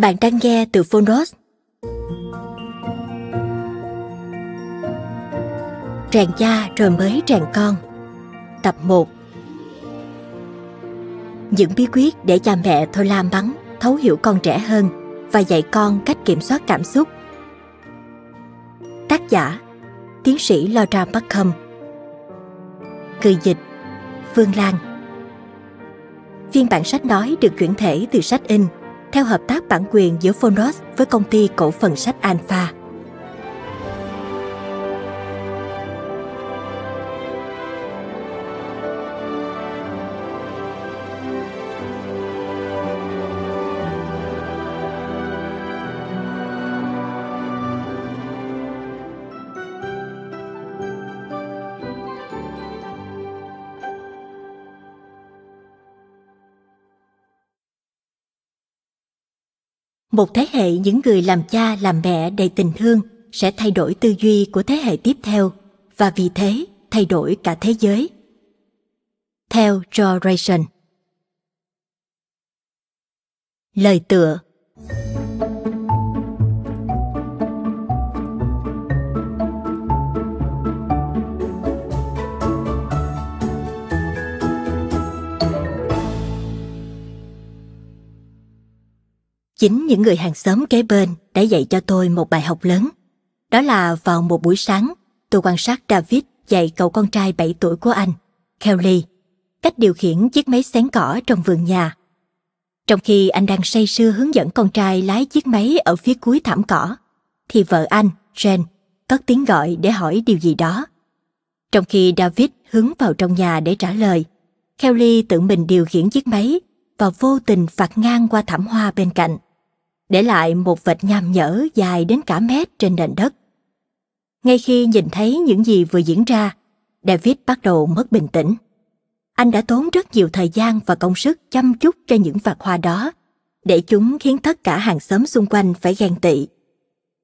Bạn đang nghe từ Phonos. Rèn cha rồi mới rèn con Tập 1 Những bí quyết để cha mẹ thôi la mắng Thấu hiểu con trẻ hơn Và dạy con cách kiểm soát cảm xúc Tác giả Tiến sĩ Laura Markham Cười dịch Phương Lan Phiên bản sách nói được chuyển thể từ sách in theo hợp tác bản quyền giữa Phonos với công ty cổ phần sách Alpha. một thế hệ những người làm cha làm mẹ đầy tình thương sẽ thay đổi tư duy của thế hệ tiếp theo và vì thế thay đổi cả thế giới. Theo Joe Ration Lời tựa Chính những người hàng xóm kế bên đã dạy cho tôi một bài học lớn. Đó là vào một buổi sáng, tôi quan sát David dạy cậu con trai 7 tuổi của anh, Kelly, cách điều khiển chiếc máy xén cỏ trong vườn nhà. Trong khi anh đang say sưa hướng dẫn con trai lái chiếc máy ở phía cuối thảm cỏ, thì vợ anh, Jen, cất tiếng gọi để hỏi điều gì đó. Trong khi David hướng vào trong nhà để trả lời, Kelly tự mình điều khiển chiếc máy và vô tình phạt ngang qua thảm hoa bên cạnh để lại một vệt nham nhở dài đến cả mét trên nền đất. Ngay khi nhìn thấy những gì vừa diễn ra, David bắt đầu mất bình tĩnh. Anh đã tốn rất nhiều thời gian và công sức chăm chút cho những vạt hoa đó, để chúng khiến tất cả hàng xóm xung quanh phải ghen tị.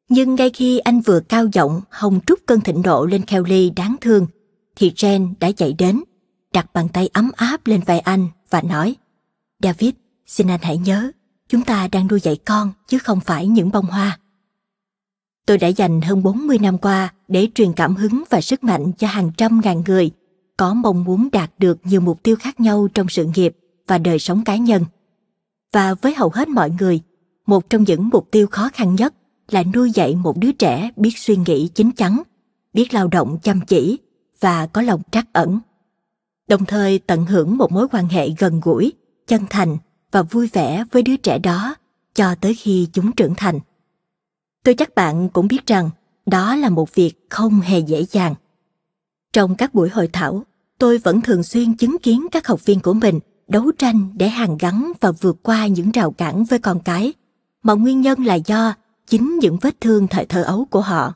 Nhưng ngay khi anh vừa cao giọng hồng trút cơn thịnh nộ lên Kelly đáng thương, thì Jen đã chạy đến, đặt bàn tay ấm áp lên vai anh và nói David, xin anh hãy nhớ, chúng ta đang nuôi dạy con chứ không phải những bông hoa. Tôi đã dành hơn 40 năm qua để truyền cảm hứng và sức mạnh cho hàng trăm ngàn người có mong muốn đạt được nhiều mục tiêu khác nhau trong sự nghiệp và đời sống cá nhân. Và với hầu hết mọi người, một trong những mục tiêu khó khăn nhất là nuôi dạy một đứa trẻ biết suy nghĩ chín chắn, biết lao động chăm chỉ và có lòng trắc ẩn. Đồng thời tận hưởng một mối quan hệ gần gũi, chân thành và vui vẻ với đứa trẻ đó cho tới khi chúng trưởng thành tôi chắc bạn cũng biết rằng đó là một việc không hề dễ dàng trong các buổi hội thảo tôi vẫn thường xuyên chứng kiến các học viên của mình đấu tranh để hàn gắn và vượt qua những rào cản với con cái mà nguyên nhân là do chính những vết thương thời thơ ấu của họ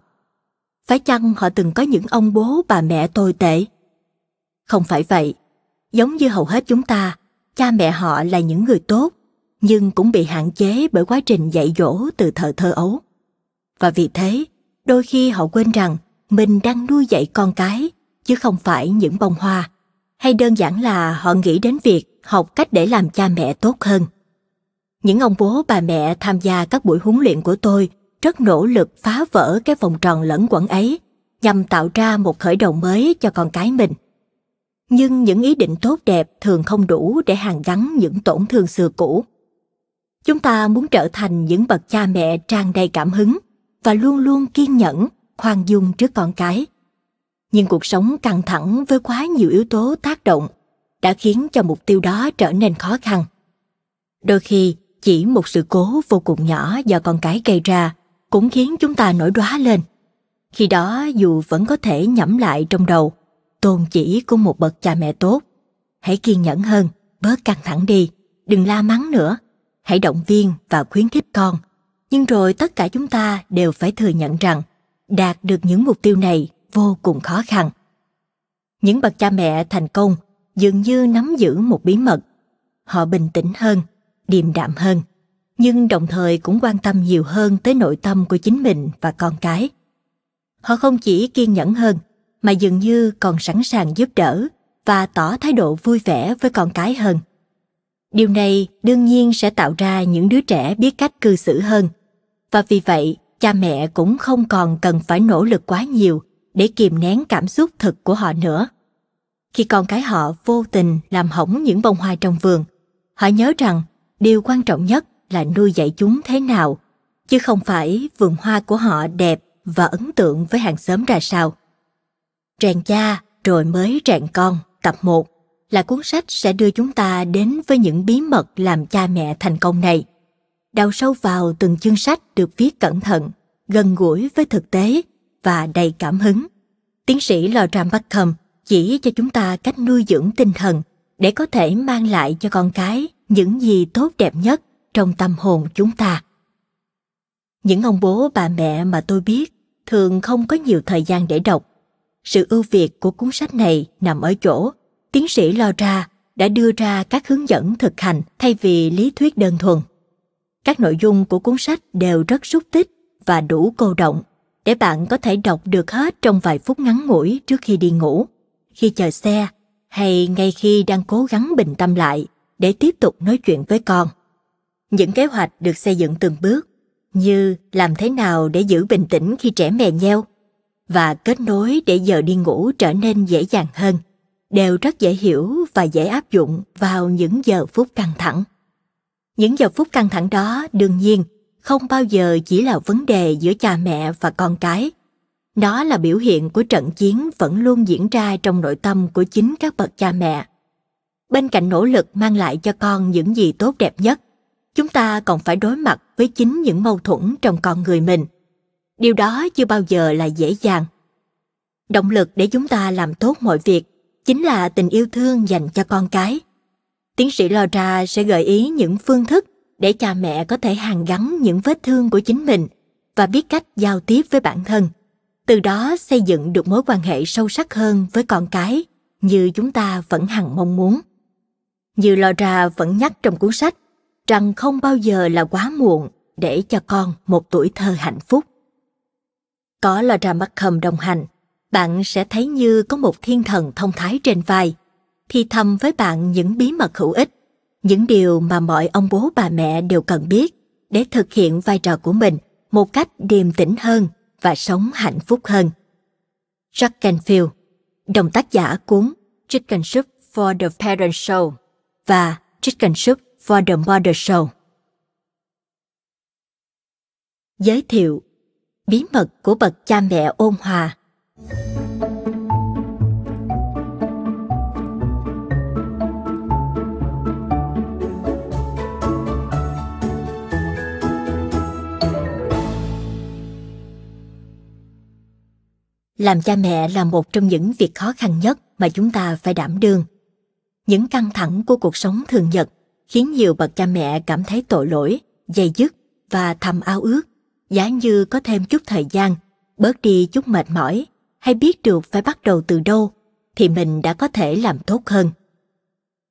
phải chăng họ từng có những ông bố bà mẹ tồi tệ không phải vậy giống như hầu hết chúng ta cha mẹ họ là những người tốt, nhưng cũng bị hạn chế bởi quá trình dạy dỗ từ thời thơ ấu. Và vì thế, đôi khi họ quên rằng mình đang nuôi dạy con cái, chứ không phải những bông hoa, hay đơn giản là họ nghĩ đến việc học cách để làm cha mẹ tốt hơn. Những ông bố bà mẹ tham gia các buổi huấn luyện của tôi rất nỗ lực phá vỡ cái vòng tròn lẫn quẩn ấy nhằm tạo ra một khởi đầu mới cho con cái mình nhưng những ý định tốt đẹp thường không đủ để hàn gắn những tổn thương xưa cũ chúng ta muốn trở thành những bậc cha mẹ tràn đầy cảm hứng và luôn luôn kiên nhẫn khoan dung trước con cái nhưng cuộc sống căng thẳng với quá nhiều yếu tố tác động đã khiến cho mục tiêu đó trở nên khó khăn đôi khi chỉ một sự cố vô cùng nhỏ do con cái gây ra cũng khiến chúng ta nổi đoá lên khi đó dù vẫn có thể nhẩm lại trong đầu tôn chỉ của một bậc cha mẹ tốt. Hãy kiên nhẫn hơn, bớt căng thẳng đi, đừng la mắng nữa. Hãy động viên và khuyến khích con. Nhưng rồi tất cả chúng ta đều phải thừa nhận rằng đạt được những mục tiêu này vô cùng khó khăn. Những bậc cha mẹ thành công dường như nắm giữ một bí mật. Họ bình tĩnh hơn, điềm đạm hơn, nhưng đồng thời cũng quan tâm nhiều hơn tới nội tâm của chính mình và con cái. Họ không chỉ kiên nhẫn hơn mà dường như còn sẵn sàng giúp đỡ và tỏ thái độ vui vẻ với con cái hơn điều này đương nhiên sẽ tạo ra những đứa trẻ biết cách cư xử hơn và vì vậy cha mẹ cũng không còn cần phải nỗ lực quá nhiều để kìm nén cảm xúc thực của họ nữa khi con cái họ vô tình làm hỏng những bông hoa trong vườn họ nhớ rằng điều quan trọng nhất là nuôi dạy chúng thế nào chứ không phải vườn hoa của họ đẹp và ấn tượng với hàng xóm ra sao Rèn cha rồi mới rèn con tập 1 là cuốn sách sẽ đưa chúng ta đến với những bí mật làm cha mẹ thành công này. Đào sâu vào từng chương sách được viết cẩn thận, gần gũi với thực tế và đầy cảm hứng. Tiến sĩ Laura Beckham chỉ cho chúng ta cách nuôi dưỡng tinh thần để có thể mang lại cho con cái những gì tốt đẹp nhất trong tâm hồn chúng ta. Những ông bố bà mẹ mà tôi biết thường không có nhiều thời gian để đọc sự ưu việt của cuốn sách này nằm ở chỗ tiến sĩ Laura đã đưa ra các hướng dẫn thực hành thay vì lý thuyết đơn thuần. Các nội dung của cuốn sách đều rất xúc tích và đủ cô động để bạn có thể đọc được hết trong vài phút ngắn ngủi trước khi đi ngủ, khi chờ xe hay ngay khi đang cố gắng bình tâm lại để tiếp tục nói chuyện với con. Những kế hoạch được xây dựng từng bước như làm thế nào để giữ bình tĩnh khi trẻ mè nheo, và kết nối để giờ đi ngủ trở nên dễ dàng hơn đều rất dễ hiểu và dễ áp dụng vào những giờ phút căng thẳng những giờ phút căng thẳng đó đương nhiên không bao giờ chỉ là vấn đề giữa cha mẹ và con cái đó là biểu hiện của trận chiến vẫn luôn diễn ra trong nội tâm của chính các bậc cha mẹ bên cạnh nỗ lực mang lại cho con những gì tốt đẹp nhất chúng ta còn phải đối mặt với chính những mâu thuẫn trong con người mình điều đó chưa bao giờ là dễ dàng động lực để chúng ta làm tốt mọi việc chính là tình yêu thương dành cho con cái tiến sĩ Laura sẽ gợi ý những phương thức để cha mẹ có thể hàn gắn những vết thương của chính mình và biết cách giao tiếp với bản thân từ đó xây dựng được mối quan hệ sâu sắc hơn với con cái như chúng ta vẫn hằng mong muốn như Laura vẫn nhắc trong cuốn sách rằng không bao giờ là quá muộn để cho con một tuổi thơ hạnh phúc có Laura Markham đồng hành, bạn sẽ thấy như có một thiên thần thông thái trên vai, thì thầm với bạn những bí mật hữu ích, những điều mà mọi ông bố bà mẹ đều cần biết để thực hiện vai trò của mình một cách điềm tĩnh hơn và sống hạnh phúc hơn. Jack Canfield, đồng tác giả cuốn Chicken Soup for the Parent Show và Chicken Soup for the Mother Show. Giới thiệu bí mật của bậc cha mẹ ôn hòa làm cha mẹ là một trong những việc khó khăn nhất mà chúng ta phải đảm đương những căng thẳng của cuộc sống thường nhật khiến nhiều bậc cha mẹ cảm thấy tội lỗi dày dứt và thầm ao ước giá như có thêm chút thời gian, bớt đi chút mệt mỏi, hay biết được phải bắt đầu từ đâu, thì mình đã có thể làm tốt hơn.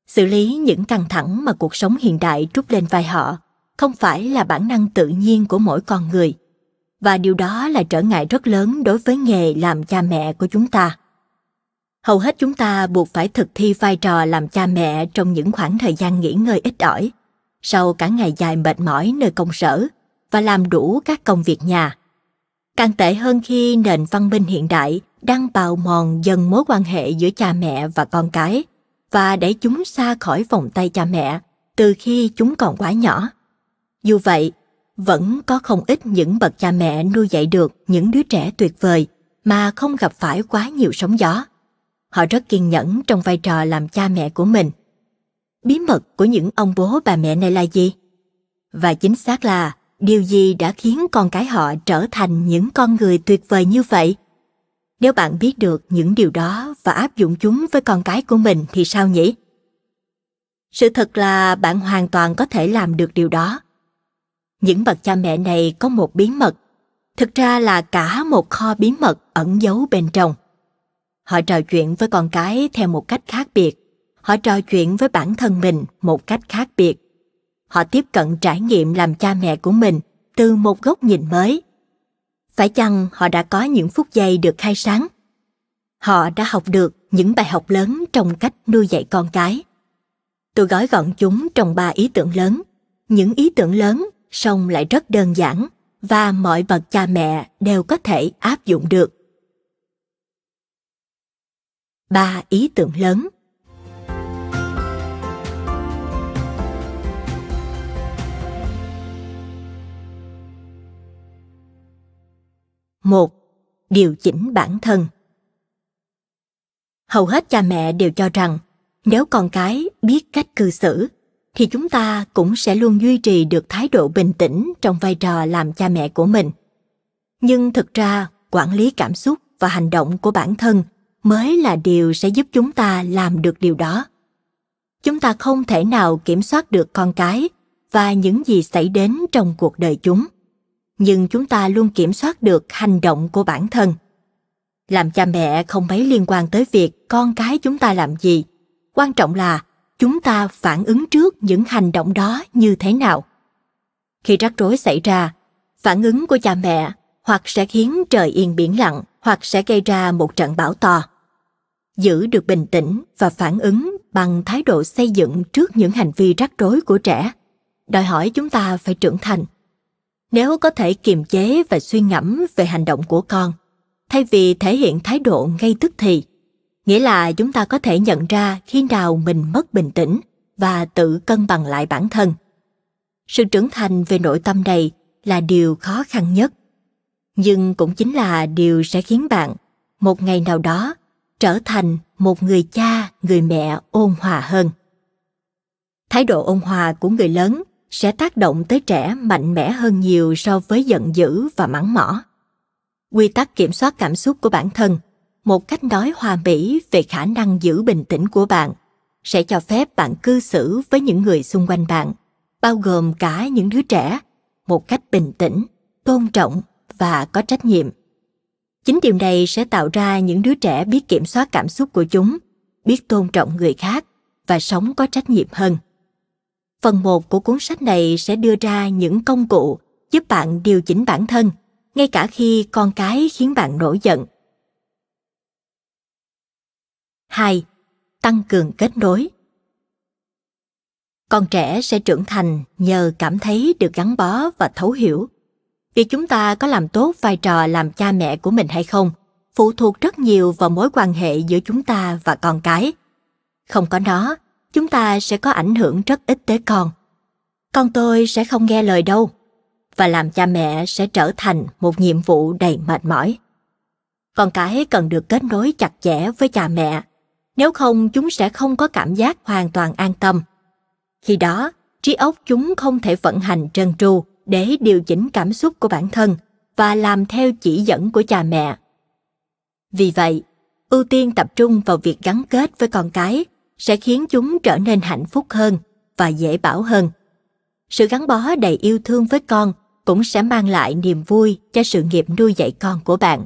Xử lý những căng thẳng mà cuộc sống hiện đại trút lên vai họ không phải là bản năng tự nhiên của mỗi con người. Và điều đó là trở ngại rất lớn đối với nghề làm cha mẹ của chúng ta. Hầu hết chúng ta buộc phải thực thi vai trò làm cha mẹ trong những khoảng thời gian nghỉ ngơi ít ỏi, sau cả ngày dài mệt mỏi nơi công sở và làm đủ các công việc nhà. Càng tệ hơn khi nền văn minh hiện đại đang bào mòn dần mối quan hệ giữa cha mẹ và con cái và để chúng xa khỏi vòng tay cha mẹ từ khi chúng còn quá nhỏ. Dù vậy, vẫn có không ít những bậc cha mẹ nuôi dạy được những đứa trẻ tuyệt vời mà không gặp phải quá nhiều sóng gió. Họ rất kiên nhẫn trong vai trò làm cha mẹ của mình. Bí mật của những ông bố bà mẹ này là gì? Và chính xác là điều gì đã khiến con cái họ trở thành những con người tuyệt vời như vậy nếu bạn biết được những điều đó và áp dụng chúng với con cái của mình thì sao nhỉ sự thật là bạn hoàn toàn có thể làm được điều đó những bậc cha mẹ này có một bí mật thực ra là cả một kho bí mật ẩn giấu bên trong họ trò chuyện với con cái theo một cách khác biệt họ trò chuyện với bản thân mình một cách khác biệt họ tiếp cận trải nghiệm làm cha mẹ của mình từ một góc nhìn mới. Phải chăng họ đã có những phút giây được khai sáng? Họ đã học được những bài học lớn trong cách nuôi dạy con cái. Tôi gói gọn chúng trong ba ý tưởng lớn. Những ý tưởng lớn song lại rất đơn giản và mọi bậc cha mẹ đều có thể áp dụng được. Ba ý tưởng lớn một Điều chỉnh bản thân Hầu hết cha mẹ đều cho rằng nếu con cái biết cách cư xử thì chúng ta cũng sẽ luôn duy trì được thái độ bình tĩnh trong vai trò làm cha mẹ của mình. Nhưng thực ra, quản lý cảm xúc và hành động của bản thân mới là điều sẽ giúp chúng ta làm được điều đó. Chúng ta không thể nào kiểm soát được con cái và những gì xảy đến trong cuộc đời chúng nhưng chúng ta luôn kiểm soát được hành động của bản thân làm cha mẹ không mấy liên quan tới việc con cái chúng ta làm gì quan trọng là chúng ta phản ứng trước những hành động đó như thế nào khi rắc rối xảy ra phản ứng của cha mẹ hoặc sẽ khiến trời yên biển lặng hoặc sẽ gây ra một trận bão to giữ được bình tĩnh và phản ứng bằng thái độ xây dựng trước những hành vi rắc rối của trẻ đòi hỏi chúng ta phải trưởng thành nếu có thể kiềm chế và suy ngẫm về hành động của con thay vì thể hiện thái độ ngay tức thì nghĩa là chúng ta có thể nhận ra khi nào mình mất bình tĩnh và tự cân bằng lại bản thân sự trưởng thành về nội tâm này là điều khó khăn nhất nhưng cũng chính là điều sẽ khiến bạn một ngày nào đó trở thành một người cha người mẹ ôn hòa hơn thái độ ôn hòa của người lớn sẽ tác động tới trẻ mạnh mẽ hơn nhiều so với giận dữ và mắng mỏ quy tắc kiểm soát cảm xúc của bản thân một cách nói hòa mỹ về khả năng giữ bình tĩnh của bạn sẽ cho phép bạn cư xử với những người xung quanh bạn bao gồm cả những đứa trẻ một cách bình tĩnh tôn trọng và có trách nhiệm chính điều này sẽ tạo ra những đứa trẻ biết kiểm soát cảm xúc của chúng biết tôn trọng người khác và sống có trách nhiệm hơn Phần 1 của cuốn sách này sẽ đưa ra những công cụ giúp bạn điều chỉnh bản thân, ngay cả khi con cái khiến bạn nổi giận. 2. Tăng cường kết nối. Con trẻ sẽ trưởng thành nhờ cảm thấy được gắn bó và thấu hiểu. Việc chúng ta có làm tốt vai trò làm cha mẹ của mình hay không phụ thuộc rất nhiều vào mối quan hệ giữa chúng ta và con cái. Không có nó, chúng ta sẽ có ảnh hưởng rất ít tới con. Con tôi sẽ không nghe lời đâu và làm cha mẹ sẽ trở thành một nhiệm vụ đầy mệt mỏi. Con cái cần được kết nối chặt chẽ với cha mẹ, nếu không chúng sẽ không có cảm giác hoàn toàn an tâm. Khi đó, trí óc chúng không thể vận hành trơn tru để điều chỉnh cảm xúc của bản thân và làm theo chỉ dẫn của cha mẹ. Vì vậy, ưu tiên tập trung vào việc gắn kết với con cái sẽ khiến chúng trở nên hạnh phúc hơn và dễ bảo hơn. Sự gắn bó đầy yêu thương với con cũng sẽ mang lại niềm vui cho sự nghiệp nuôi dạy con của bạn.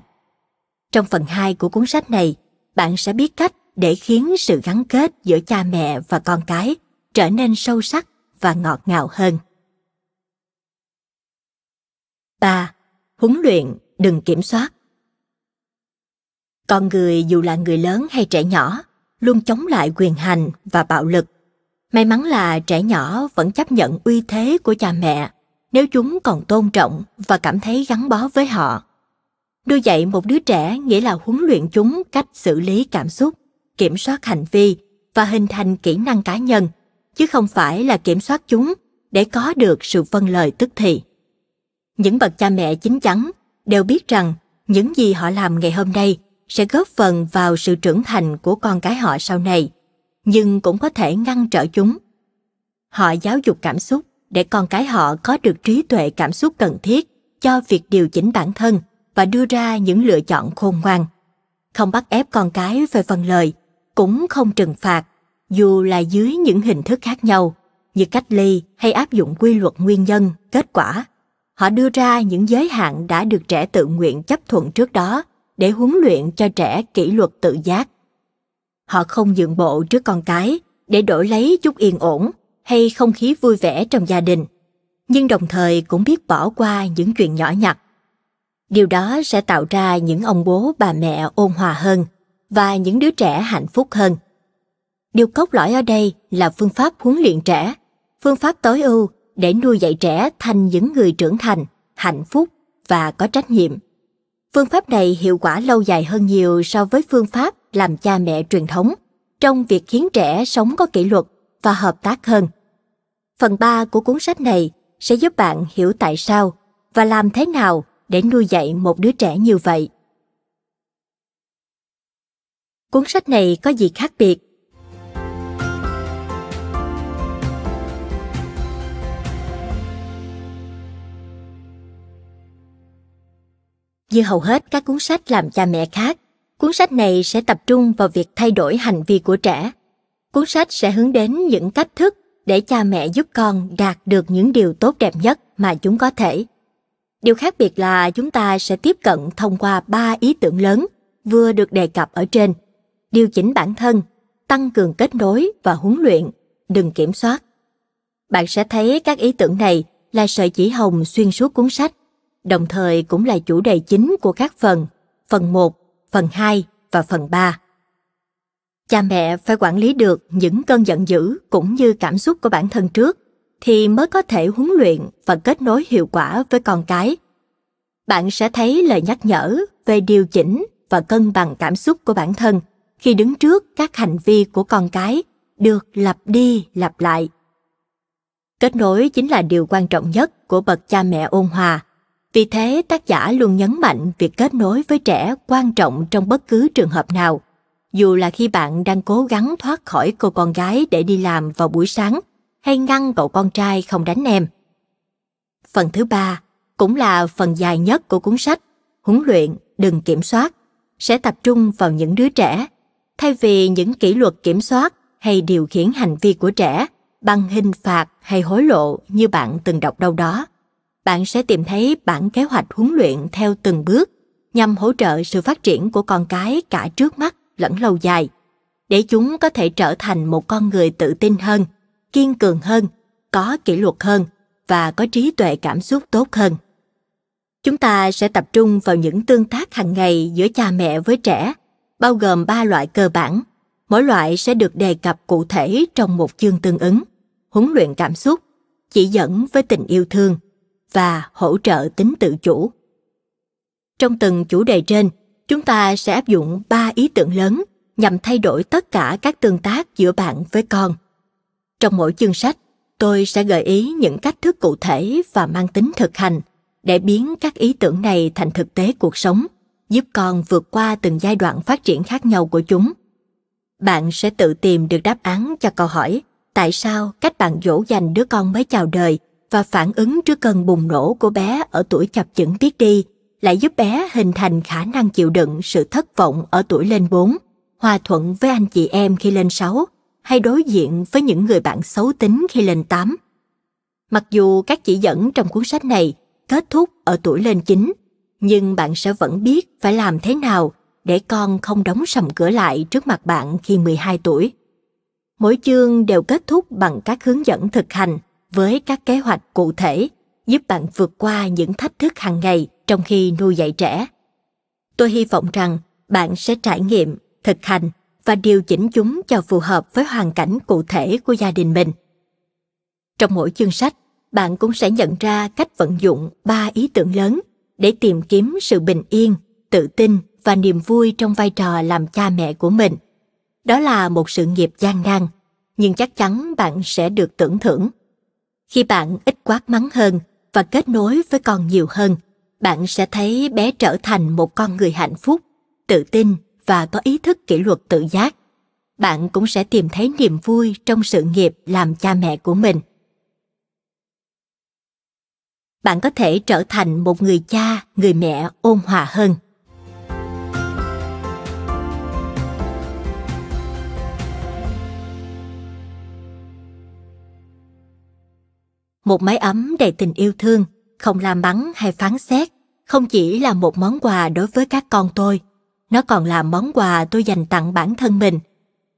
Trong phần 2 của cuốn sách này, bạn sẽ biết cách để khiến sự gắn kết giữa cha mẹ và con cái trở nên sâu sắc và ngọt ngào hơn. 3. Huấn luyện đừng kiểm soát. Con người dù là người lớn hay trẻ nhỏ luôn chống lại quyền hành và bạo lực. May mắn là trẻ nhỏ vẫn chấp nhận uy thế của cha mẹ nếu chúng còn tôn trọng và cảm thấy gắn bó với họ. Nuôi dạy một đứa trẻ nghĩa là huấn luyện chúng cách xử lý cảm xúc, kiểm soát hành vi và hình thành kỹ năng cá nhân, chứ không phải là kiểm soát chúng để có được sự vâng lời tức thì. Những bậc cha mẹ chính chắn đều biết rằng những gì họ làm ngày hôm nay sẽ góp phần vào sự trưởng thành của con cái họ sau này, nhưng cũng có thể ngăn trở chúng. Họ giáo dục cảm xúc để con cái họ có được trí tuệ cảm xúc cần thiết cho việc điều chỉnh bản thân và đưa ra những lựa chọn khôn ngoan. Không bắt ép con cái về phần lời, cũng không trừng phạt, dù là dưới những hình thức khác nhau, như cách ly hay áp dụng quy luật nguyên nhân, kết quả. Họ đưa ra những giới hạn đã được trẻ tự nguyện chấp thuận trước đó để huấn luyện cho trẻ kỷ luật tự giác. Họ không nhượng bộ trước con cái để đổi lấy chút yên ổn hay không khí vui vẻ trong gia đình, nhưng đồng thời cũng biết bỏ qua những chuyện nhỏ nhặt. Điều đó sẽ tạo ra những ông bố bà mẹ ôn hòa hơn và những đứa trẻ hạnh phúc hơn. Điều cốt lõi ở đây là phương pháp huấn luyện trẻ, phương pháp tối ưu để nuôi dạy trẻ thành những người trưởng thành, hạnh phúc và có trách nhiệm. Phương pháp này hiệu quả lâu dài hơn nhiều so với phương pháp làm cha mẹ truyền thống trong việc khiến trẻ sống có kỷ luật và hợp tác hơn. Phần 3 của cuốn sách này sẽ giúp bạn hiểu tại sao và làm thế nào để nuôi dạy một đứa trẻ như vậy. Cuốn sách này có gì khác biệt như hầu hết các cuốn sách làm cha mẹ khác cuốn sách này sẽ tập trung vào việc thay đổi hành vi của trẻ cuốn sách sẽ hướng đến những cách thức để cha mẹ giúp con đạt được những điều tốt đẹp nhất mà chúng có thể điều khác biệt là chúng ta sẽ tiếp cận thông qua ba ý tưởng lớn vừa được đề cập ở trên điều chỉnh bản thân tăng cường kết nối và huấn luyện đừng kiểm soát bạn sẽ thấy các ý tưởng này là sợi chỉ hồng xuyên suốt cuốn sách đồng thời cũng là chủ đề chính của các phần, phần 1, phần 2 và phần 3. Cha mẹ phải quản lý được những cơn giận dữ cũng như cảm xúc của bản thân trước thì mới có thể huấn luyện và kết nối hiệu quả với con cái. Bạn sẽ thấy lời nhắc nhở về điều chỉnh và cân bằng cảm xúc của bản thân khi đứng trước các hành vi của con cái được lặp đi lặp lại. Kết nối chính là điều quan trọng nhất của bậc cha mẹ ôn hòa vì thế tác giả luôn nhấn mạnh việc kết nối với trẻ quan trọng trong bất cứ trường hợp nào. Dù là khi bạn đang cố gắng thoát khỏi cô con gái để đi làm vào buổi sáng hay ngăn cậu con trai không đánh em. Phần thứ ba cũng là phần dài nhất của cuốn sách Huấn luyện đừng kiểm soát sẽ tập trung vào những đứa trẻ thay vì những kỷ luật kiểm soát hay điều khiển hành vi của trẻ bằng hình phạt hay hối lộ như bạn từng đọc đâu đó bạn sẽ tìm thấy bản kế hoạch huấn luyện theo từng bước nhằm hỗ trợ sự phát triển của con cái cả trước mắt lẫn lâu dài để chúng có thể trở thành một con người tự tin hơn kiên cường hơn có kỷ luật hơn và có trí tuệ cảm xúc tốt hơn chúng ta sẽ tập trung vào những tương tác hàng ngày giữa cha mẹ với trẻ bao gồm ba loại cơ bản mỗi loại sẽ được đề cập cụ thể trong một chương tương ứng huấn luyện cảm xúc chỉ dẫn với tình yêu thương và hỗ trợ tính tự chủ. Trong từng chủ đề trên, chúng ta sẽ áp dụng ba ý tưởng lớn nhằm thay đổi tất cả các tương tác giữa bạn với con. Trong mỗi chương sách, tôi sẽ gợi ý những cách thức cụ thể và mang tính thực hành để biến các ý tưởng này thành thực tế cuộc sống, giúp con vượt qua từng giai đoạn phát triển khác nhau của chúng. Bạn sẽ tự tìm được đáp án cho câu hỏi tại sao cách bạn dỗ dành đứa con mới chào đời và phản ứng trước cơn bùng nổ của bé ở tuổi chập chững biết đi lại giúp bé hình thành khả năng chịu đựng sự thất vọng ở tuổi lên 4, hòa thuận với anh chị em khi lên 6 hay đối diện với những người bạn xấu tính khi lên 8. Mặc dù các chỉ dẫn trong cuốn sách này kết thúc ở tuổi lên 9, nhưng bạn sẽ vẫn biết phải làm thế nào để con không đóng sầm cửa lại trước mặt bạn khi 12 tuổi. Mỗi chương đều kết thúc bằng các hướng dẫn thực hành – với các kế hoạch cụ thể giúp bạn vượt qua những thách thức hàng ngày trong khi nuôi dạy trẻ tôi hy vọng rằng bạn sẽ trải nghiệm thực hành và điều chỉnh chúng cho phù hợp với hoàn cảnh cụ thể của gia đình mình trong mỗi chương sách bạn cũng sẽ nhận ra cách vận dụng ba ý tưởng lớn để tìm kiếm sự bình yên tự tin và niềm vui trong vai trò làm cha mẹ của mình đó là một sự nghiệp gian nan nhưng chắc chắn bạn sẽ được tưởng thưởng khi bạn ít quát mắng hơn và kết nối với con nhiều hơn, bạn sẽ thấy bé trở thành một con người hạnh phúc, tự tin và có ý thức kỷ luật tự giác. Bạn cũng sẽ tìm thấy niềm vui trong sự nghiệp làm cha mẹ của mình. Bạn có thể trở thành một người cha, người mẹ ôn hòa hơn. một mái ấm đầy tình yêu thương, không làm bắn hay phán xét, không chỉ là một món quà đối với các con tôi, nó còn là món quà tôi dành tặng bản thân mình.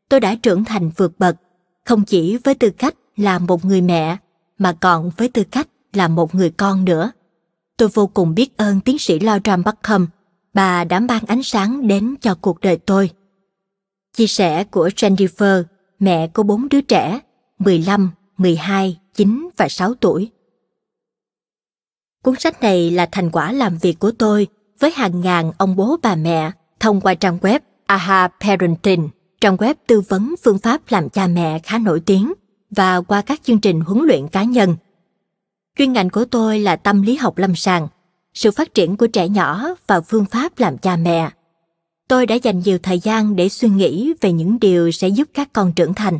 Tôi đã trưởng thành vượt bậc, không chỉ với tư cách là một người mẹ, mà còn với tư cách là một người con nữa. Tôi vô cùng biết ơn tiến sĩ bắc Buckham, bà đã mang ánh sáng đến cho cuộc đời tôi. Chia sẻ của Jennifer, mẹ của bốn đứa trẻ, 15, 12 9 và 6 tuổi. Cuốn sách này là thành quả làm việc của tôi với hàng ngàn ông bố bà mẹ thông qua trang web AHA Parenting, trang web tư vấn phương pháp làm cha mẹ khá nổi tiếng và qua các chương trình huấn luyện cá nhân. Chuyên ngành của tôi là tâm lý học lâm sàng, sự phát triển của trẻ nhỏ và phương pháp làm cha mẹ. Tôi đã dành nhiều thời gian để suy nghĩ về những điều sẽ giúp các con trưởng thành.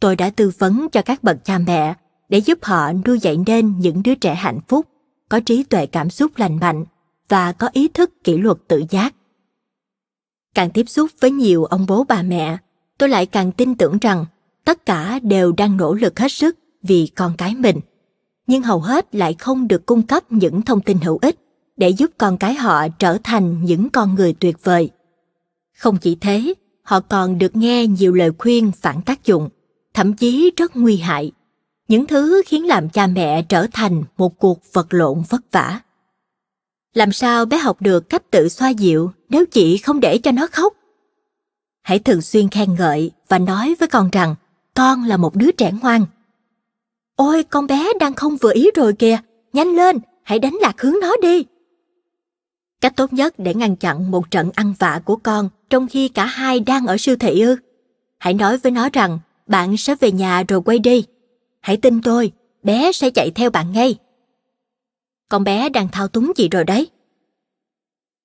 Tôi đã tư vấn cho các bậc cha mẹ để giúp họ nuôi dạy nên những đứa trẻ hạnh phúc, có trí tuệ cảm xúc lành mạnh và có ý thức kỷ luật tự giác. Càng tiếp xúc với nhiều ông bố bà mẹ, tôi lại càng tin tưởng rằng tất cả đều đang nỗ lực hết sức vì con cái mình, nhưng hầu hết lại không được cung cấp những thông tin hữu ích để giúp con cái họ trở thành những con người tuyệt vời. Không chỉ thế, họ còn được nghe nhiều lời khuyên phản tác dụng, thậm chí rất nguy hại những thứ khiến làm cha mẹ trở thành một cuộc vật lộn vất vả làm sao bé học được cách tự xoa dịu nếu chị không để cho nó khóc hãy thường xuyên khen ngợi và nói với con rằng con là một đứa trẻ ngoan ôi con bé đang không vừa ý rồi kìa nhanh lên hãy đánh lạc hướng nó đi cách tốt nhất để ngăn chặn một trận ăn vạ của con trong khi cả hai đang ở siêu thị ư hãy nói với nó rằng bạn sẽ về nhà rồi quay đi Hãy tin tôi, bé sẽ chạy theo bạn ngay. Con bé đang thao túng chị rồi đấy.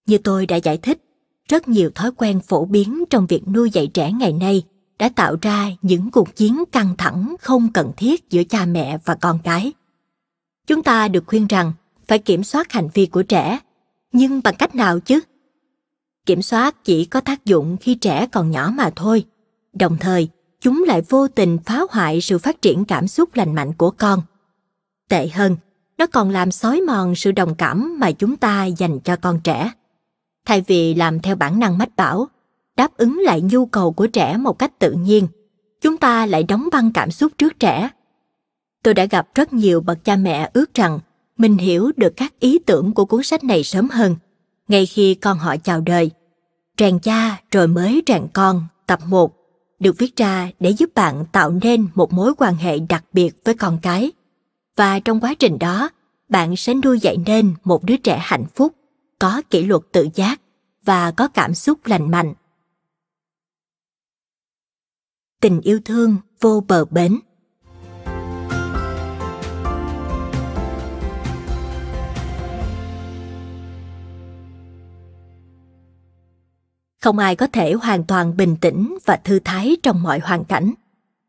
Như tôi đã giải thích, rất nhiều thói quen phổ biến trong việc nuôi dạy trẻ ngày nay đã tạo ra những cuộc chiến căng thẳng không cần thiết giữa cha mẹ và con cái. Chúng ta được khuyên rằng phải kiểm soát hành vi của trẻ, nhưng bằng cách nào chứ? Kiểm soát chỉ có tác dụng khi trẻ còn nhỏ mà thôi. Đồng thời, chúng lại vô tình phá hoại sự phát triển cảm xúc lành mạnh của con tệ hơn nó còn làm xói mòn sự đồng cảm mà chúng ta dành cho con trẻ thay vì làm theo bản năng mách bảo đáp ứng lại nhu cầu của trẻ một cách tự nhiên chúng ta lại đóng băng cảm xúc trước trẻ tôi đã gặp rất nhiều bậc cha mẹ ước rằng mình hiểu được các ý tưởng của cuốn sách này sớm hơn ngay khi con họ chào đời rèn cha rồi mới rèn con tập 1 được viết ra để giúp bạn tạo nên một mối quan hệ đặc biệt với con cái và trong quá trình đó bạn sẽ nuôi dạy nên một đứa trẻ hạnh phúc có kỷ luật tự giác và có cảm xúc lành mạnh tình yêu thương vô bờ bến không ai có thể hoàn toàn bình tĩnh và thư thái trong mọi hoàn cảnh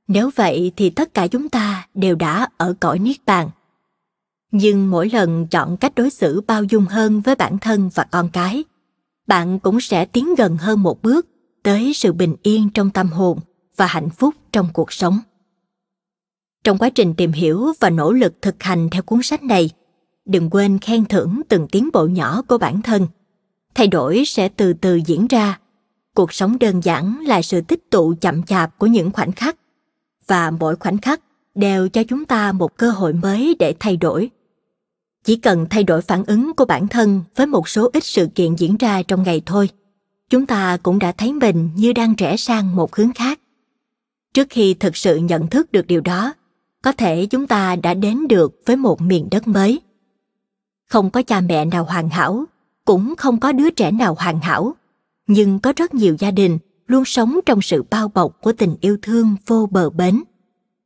nếu vậy thì tất cả chúng ta đều đã ở cõi niết bàn nhưng mỗi lần chọn cách đối xử bao dung hơn với bản thân và con cái bạn cũng sẽ tiến gần hơn một bước tới sự bình yên trong tâm hồn và hạnh phúc trong cuộc sống trong quá trình tìm hiểu và nỗ lực thực hành theo cuốn sách này đừng quên khen thưởng từng tiến bộ nhỏ của bản thân thay đổi sẽ từ từ diễn ra cuộc sống đơn giản là sự tích tụ chậm chạp của những khoảnh khắc và mỗi khoảnh khắc đều cho chúng ta một cơ hội mới để thay đổi chỉ cần thay đổi phản ứng của bản thân với một số ít sự kiện diễn ra trong ngày thôi chúng ta cũng đã thấy mình như đang rẽ sang một hướng khác trước khi thực sự nhận thức được điều đó có thể chúng ta đã đến được với một miền đất mới không có cha mẹ nào hoàn hảo cũng không có đứa trẻ nào hoàn hảo nhưng có rất nhiều gia đình luôn sống trong sự bao bọc của tình yêu thương vô bờ bến.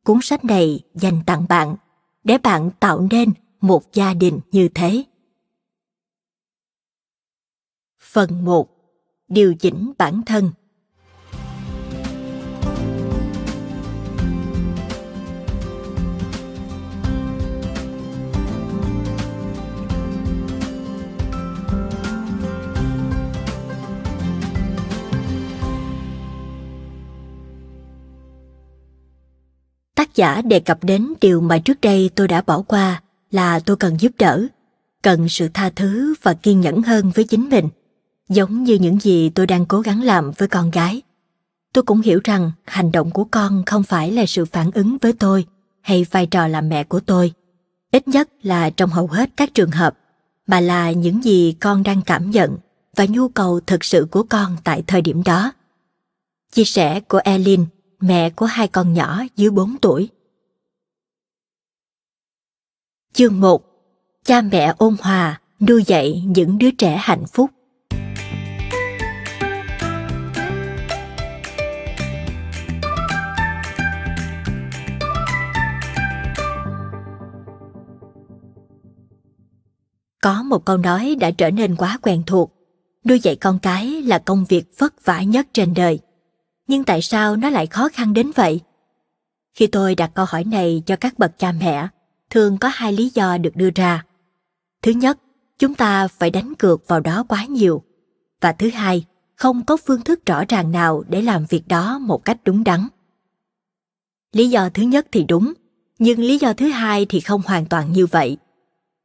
Cuốn sách này dành tặng bạn để bạn tạo nên một gia đình như thế. Phần 1. Điều chỉnh bản thân tác giả đề cập đến điều mà trước đây tôi đã bỏ qua là tôi cần giúp đỡ cần sự tha thứ và kiên nhẫn hơn với chính mình giống như những gì tôi đang cố gắng làm với con gái tôi cũng hiểu rằng hành động của con không phải là sự phản ứng với tôi hay vai trò làm mẹ của tôi ít nhất là trong hầu hết các trường hợp mà là những gì con đang cảm nhận và nhu cầu thực sự của con tại thời điểm đó chia sẻ của elin mẹ của hai con nhỏ dưới 4 tuổi. Chương 1 Cha mẹ ôn hòa nuôi dạy những đứa trẻ hạnh phúc Có một câu nói đã trở nên quá quen thuộc Nuôi dạy con cái là công việc vất vả nhất trên đời nhưng tại sao nó lại khó khăn đến vậy? Khi tôi đặt câu hỏi này cho các bậc cha mẹ, thường có hai lý do được đưa ra. Thứ nhất, chúng ta phải đánh cược vào đó quá nhiều. Và thứ hai, không có phương thức rõ ràng nào để làm việc đó một cách đúng đắn. Lý do thứ nhất thì đúng, nhưng lý do thứ hai thì không hoàn toàn như vậy.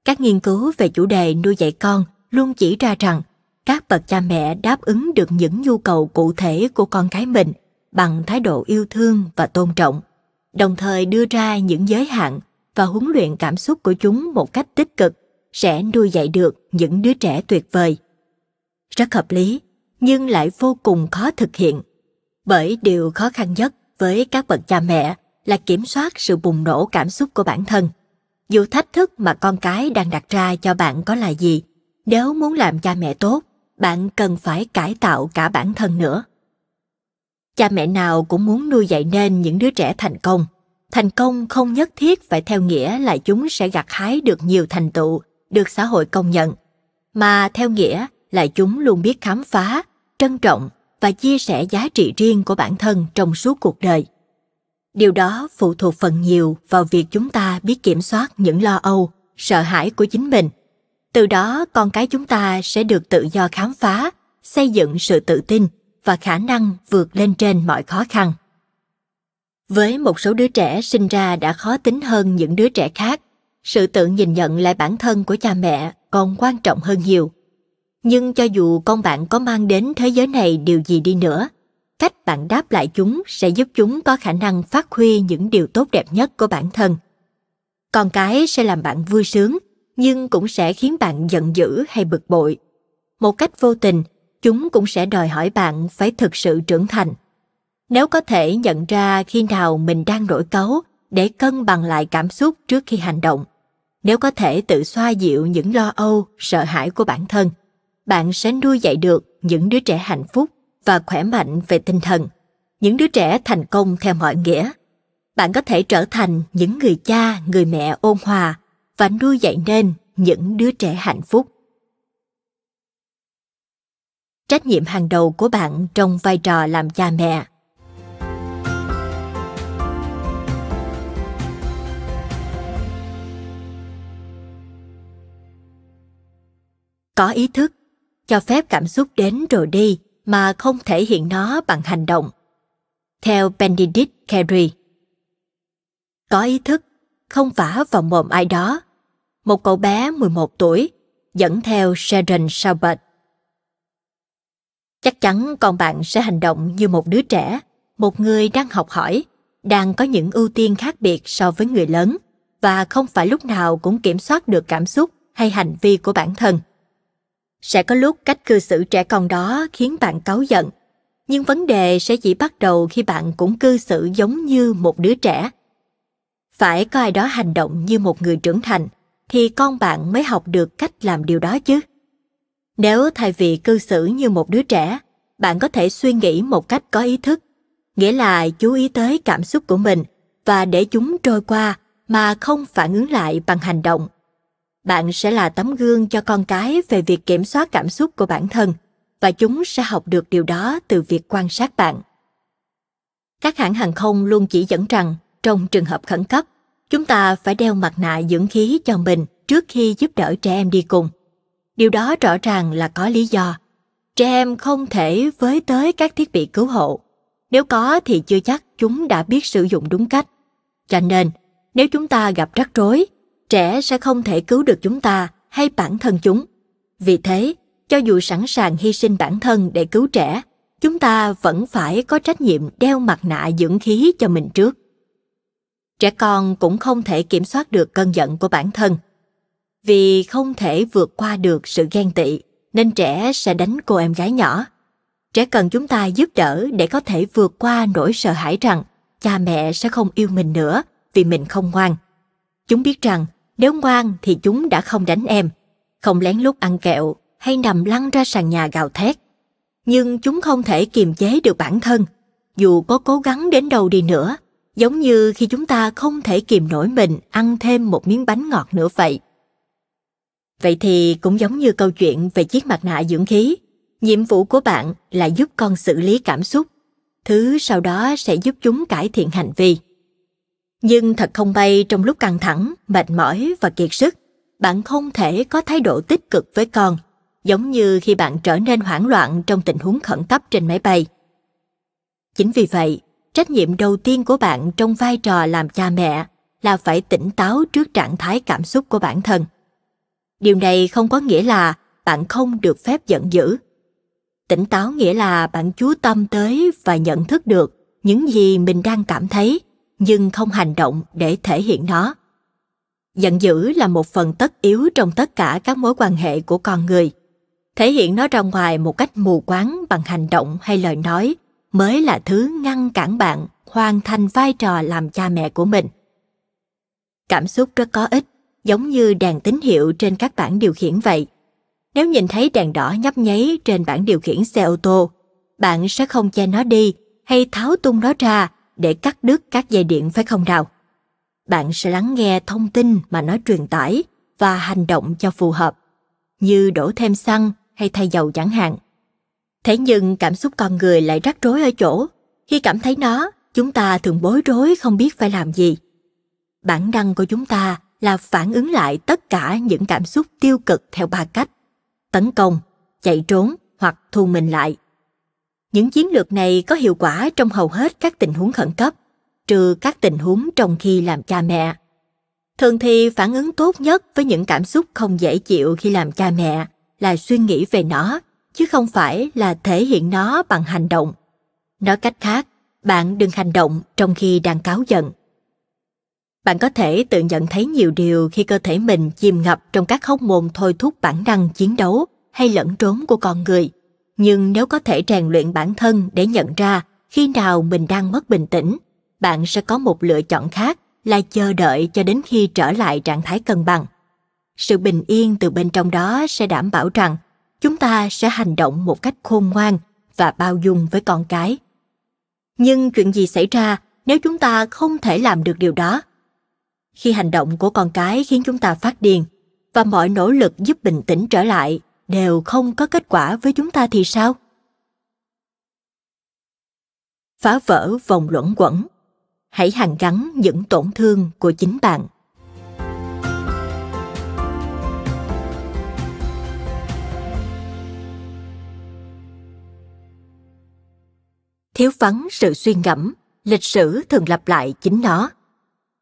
Các nghiên cứu về chủ đề nuôi dạy con luôn chỉ ra rằng các bậc cha mẹ đáp ứng được những nhu cầu cụ thể của con cái mình bằng thái độ yêu thương và tôn trọng đồng thời đưa ra những giới hạn và huấn luyện cảm xúc của chúng một cách tích cực sẽ nuôi dạy được những đứa trẻ tuyệt vời rất hợp lý nhưng lại vô cùng khó thực hiện bởi điều khó khăn nhất với các bậc cha mẹ là kiểm soát sự bùng nổ cảm xúc của bản thân dù thách thức mà con cái đang đặt ra cho bạn có là gì nếu muốn làm cha mẹ tốt bạn cần phải cải tạo cả bản thân nữa cha mẹ nào cũng muốn nuôi dạy nên những đứa trẻ thành công thành công không nhất thiết phải theo nghĩa là chúng sẽ gặt hái được nhiều thành tựu được xã hội công nhận mà theo nghĩa là chúng luôn biết khám phá trân trọng và chia sẻ giá trị riêng của bản thân trong suốt cuộc đời điều đó phụ thuộc phần nhiều vào việc chúng ta biết kiểm soát những lo âu sợ hãi của chính mình từ đó con cái chúng ta sẽ được tự do khám phá xây dựng sự tự tin và khả năng vượt lên trên mọi khó khăn với một số đứa trẻ sinh ra đã khó tính hơn những đứa trẻ khác sự tự nhìn nhận lại bản thân của cha mẹ còn quan trọng hơn nhiều nhưng cho dù con bạn có mang đến thế giới này điều gì đi nữa cách bạn đáp lại chúng sẽ giúp chúng có khả năng phát huy những điều tốt đẹp nhất của bản thân con cái sẽ làm bạn vui sướng nhưng cũng sẽ khiến bạn giận dữ hay bực bội một cách vô tình chúng cũng sẽ đòi hỏi bạn phải thực sự trưởng thành nếu có thể nhận ra khi nào mình đang nổi cáu để cân bằng lại cảm xúc trước khi hành động nếu có thể tự xoa dịu những lo âu sợ hãi của bản thân bạn sẽ nuôi dạy được những đứa trẻ hạnh phúc và khỏe mạnh về tinh thần những đứa trẻ thành công theo mọi nghĩa bạn có thể trở thành những người cha người mẹ ôn hòa và nuôi dạy nên những đứa trẻ hạnh phúc trách nhiệm hàng đầu của bạn trong vai trò làm cha mẹ có ý thức cho phép cảm xúc đến rồi đi mà không thể hiện nó bằng hành động theo benedict carey có ý thức không vả vào mồm ai đó. Một cậu bé 11 tuổi dẫn theo Sharon Saubert. Chắc chắn con bạn sẽ hành động như một đứa trẻ, một người đang học hỏi, đang có những ưu tiên khác biệt so với người lớn và không phải lúc nào cũng kiểm soát được cảm xúc hay hành vi của bản thân. Sẽ có lúc cách cư xử trẻ con đó khiến bạn cáu giận, nhưng vấn đề sẽ chỉ bắt đầu khi bạn cũng cư xử giống như một đứa trẻ – phải có ai đó hành động như một người trưởng thành thì con bạn mới học được cách làm điều đó chứ nếu thay vì cư xử như một đứa trẻ bạn có thể suy nghĩ một cách có ý thức nghĩa là chú ý tới cảm xúc của mình và để chúng trôi qua mà không phản ứng lại bằng hành động bạn sẽ là tấm gương cho con cái về việc kiểm soát cảm xúc của bản thân và chúng sẽ học được điều đó từ việc quan sát bạn các hãng hàng không luôn chỉ dẫn rằng trong trường hợp khẩn cấp, chúng ta phải đeo mặt nạ dưỡng khí cho mình trước khi giúp đỡ trẻ em đi cùng. Điều đó rõ ràng là có lý do. Trẻ em không thể với tới các thiết bị cứu hộ. Nếu có thì chưa chắc chúng đã biết sử dụng đúng cách. Cho nên, nếu chúng ta gặp rắc rối, trẻ sẽ không thể cứu được chúng ta hay bản thân chúng. Vì thế, cho dù sẵn sàng hy sinh bản thân để cứu trẻ, chúng ta vẫn phải có trách nhiệm đeo mặt nạ dưỡng khí cho mình trước trẻ con cũng không thể kiểm soát được cơn giận của bản thân vì không thể vượt qua được sự ghen tị nên trẻ sẽ đánh cô em gái nhỏ trẻ cần chúng ta giúp đỡ để có thể vượt qua nỗi sợ hãi rằng cha mẹ sẽ không yêu mình nữa vì mình không ngoan chúng biết rằng nếu ngoan thì chúng đã không đánh em không lén lút ăn kẹo hay nằm lăn ra sàn nhà gào thét nhưng chúng không thể kiềm chế được bản thân dù có cố gắng đến đâu đi nữa giống như khi chúng ta không thể kìm nổi mình ăn thêm một miếng bánh ngọt nữa vậy. Vậy thì cũng giống như câu chuyện về chiếc mặt nạ dưỡng khí, nhiệm vụ của bạn là giúp con xử lý cảm xúc, thứ sau đó sẽ giúp chúng cải thiện hành vi. Nhưng thật không may trong lúc căng thẳng, mệt mỏi và kiệt sức, bạn không thể có thái độ tích cực với con, giống như khi bạn trở nên hoảng loạn trong tình huống khẩn cấp trên máy bay. Chính vì vậy, trách nhiệm đầu tiên của bạn trong vai trò làm cha mẹ là phải tỉnh táo trước trạng thái cảm xúc của bản thân điều này không có nghĩa là bạn không được phép giận dữ tỉnh táo nghĩa là bạn chú tâm tới và nhận thức được những gì mình đang cảm thấy nhưng không hành động để thể hiện nó giận dữ là một phần tất yếu trong tất cả các mối quan hệ của con người thể hiện nó ra ngoài một cách mù quáng bằng hành động hay lời nói mới là thứ ngăn cản bạn hoàn thành vai trò làm cha mẹ của mình cảm xúc rất có ích giống như đèn tín hiệu trên các bảng điều khiển vậy nếu nhìn thấy đèn đỏ nhấp nháy trên bảng điều khiển xe ô tô bạn sẽ không che nó đi hay tháo tung nó ra để cắt đứt các dây điện phải không nào bạn sẽ lắng nghe thông tin mà nó truyền tải và hành động cho phù hợp như đổ thêm xăng hay thay dầu chẳng hạn Thế nhưng cảm xúc con người lại rắc rối ở chỗ, khi cảm thấy nó, chúng ta thường bối rối không biết phải làm gì. Bản năng của chúng ta là phản ứng lại tất cả những cảm xúc tiêu cực theo ba cách: tấn công, chạy trốn hoặc thu mình lại. Những chiến lược này có hiệu quả trong hầu hết các tình huống khẩn cấp, trừ các tình huống trong khi làm cha mẹ. Thường thì phản ứng tốt nhất với những cảm xúc không dễ chịu khi làm cha mẹ là suy nghĩ về nó chứ không phải là thể hiện nó bằng hành động nói cách khác bạn đừng hành động trong khi đang cáu giận bạn có thể tự nhận thấy nhiều điều khi cơ thể mình chìm ngập trong các hóc môn thôi thúc bản năng chiến đấu hay lẫn trốn của con người nhưng nếu có thể rèn luyện bản thân để nhận ra khi nào mình đang mất bình tĩnh bạn sẽ có một lựa chọn khác là chờ đợi cho đến khi trở lại trạng thái cân bằng sự bình yên từ bên trong đó sẽ đảm bảo rằng chúng ta sẽ hành động một cách khôn ngoan và bao dung với con cái nhưng chuyện gì xảy ra nếu chúng ta không thể làm được điều đó khi hành động của con cái khiến chúng ta phát điên và mọi nỗ lực giúp bình tĩnh trở lại đều không có kết quả với chúng ta thì sao phá vỡ vòng luẩn quẩn hãy hàn gắn những tổn thương của chính bạn thiếu vắng sự suy ngẫm lịch sử thường lặp lại chính nó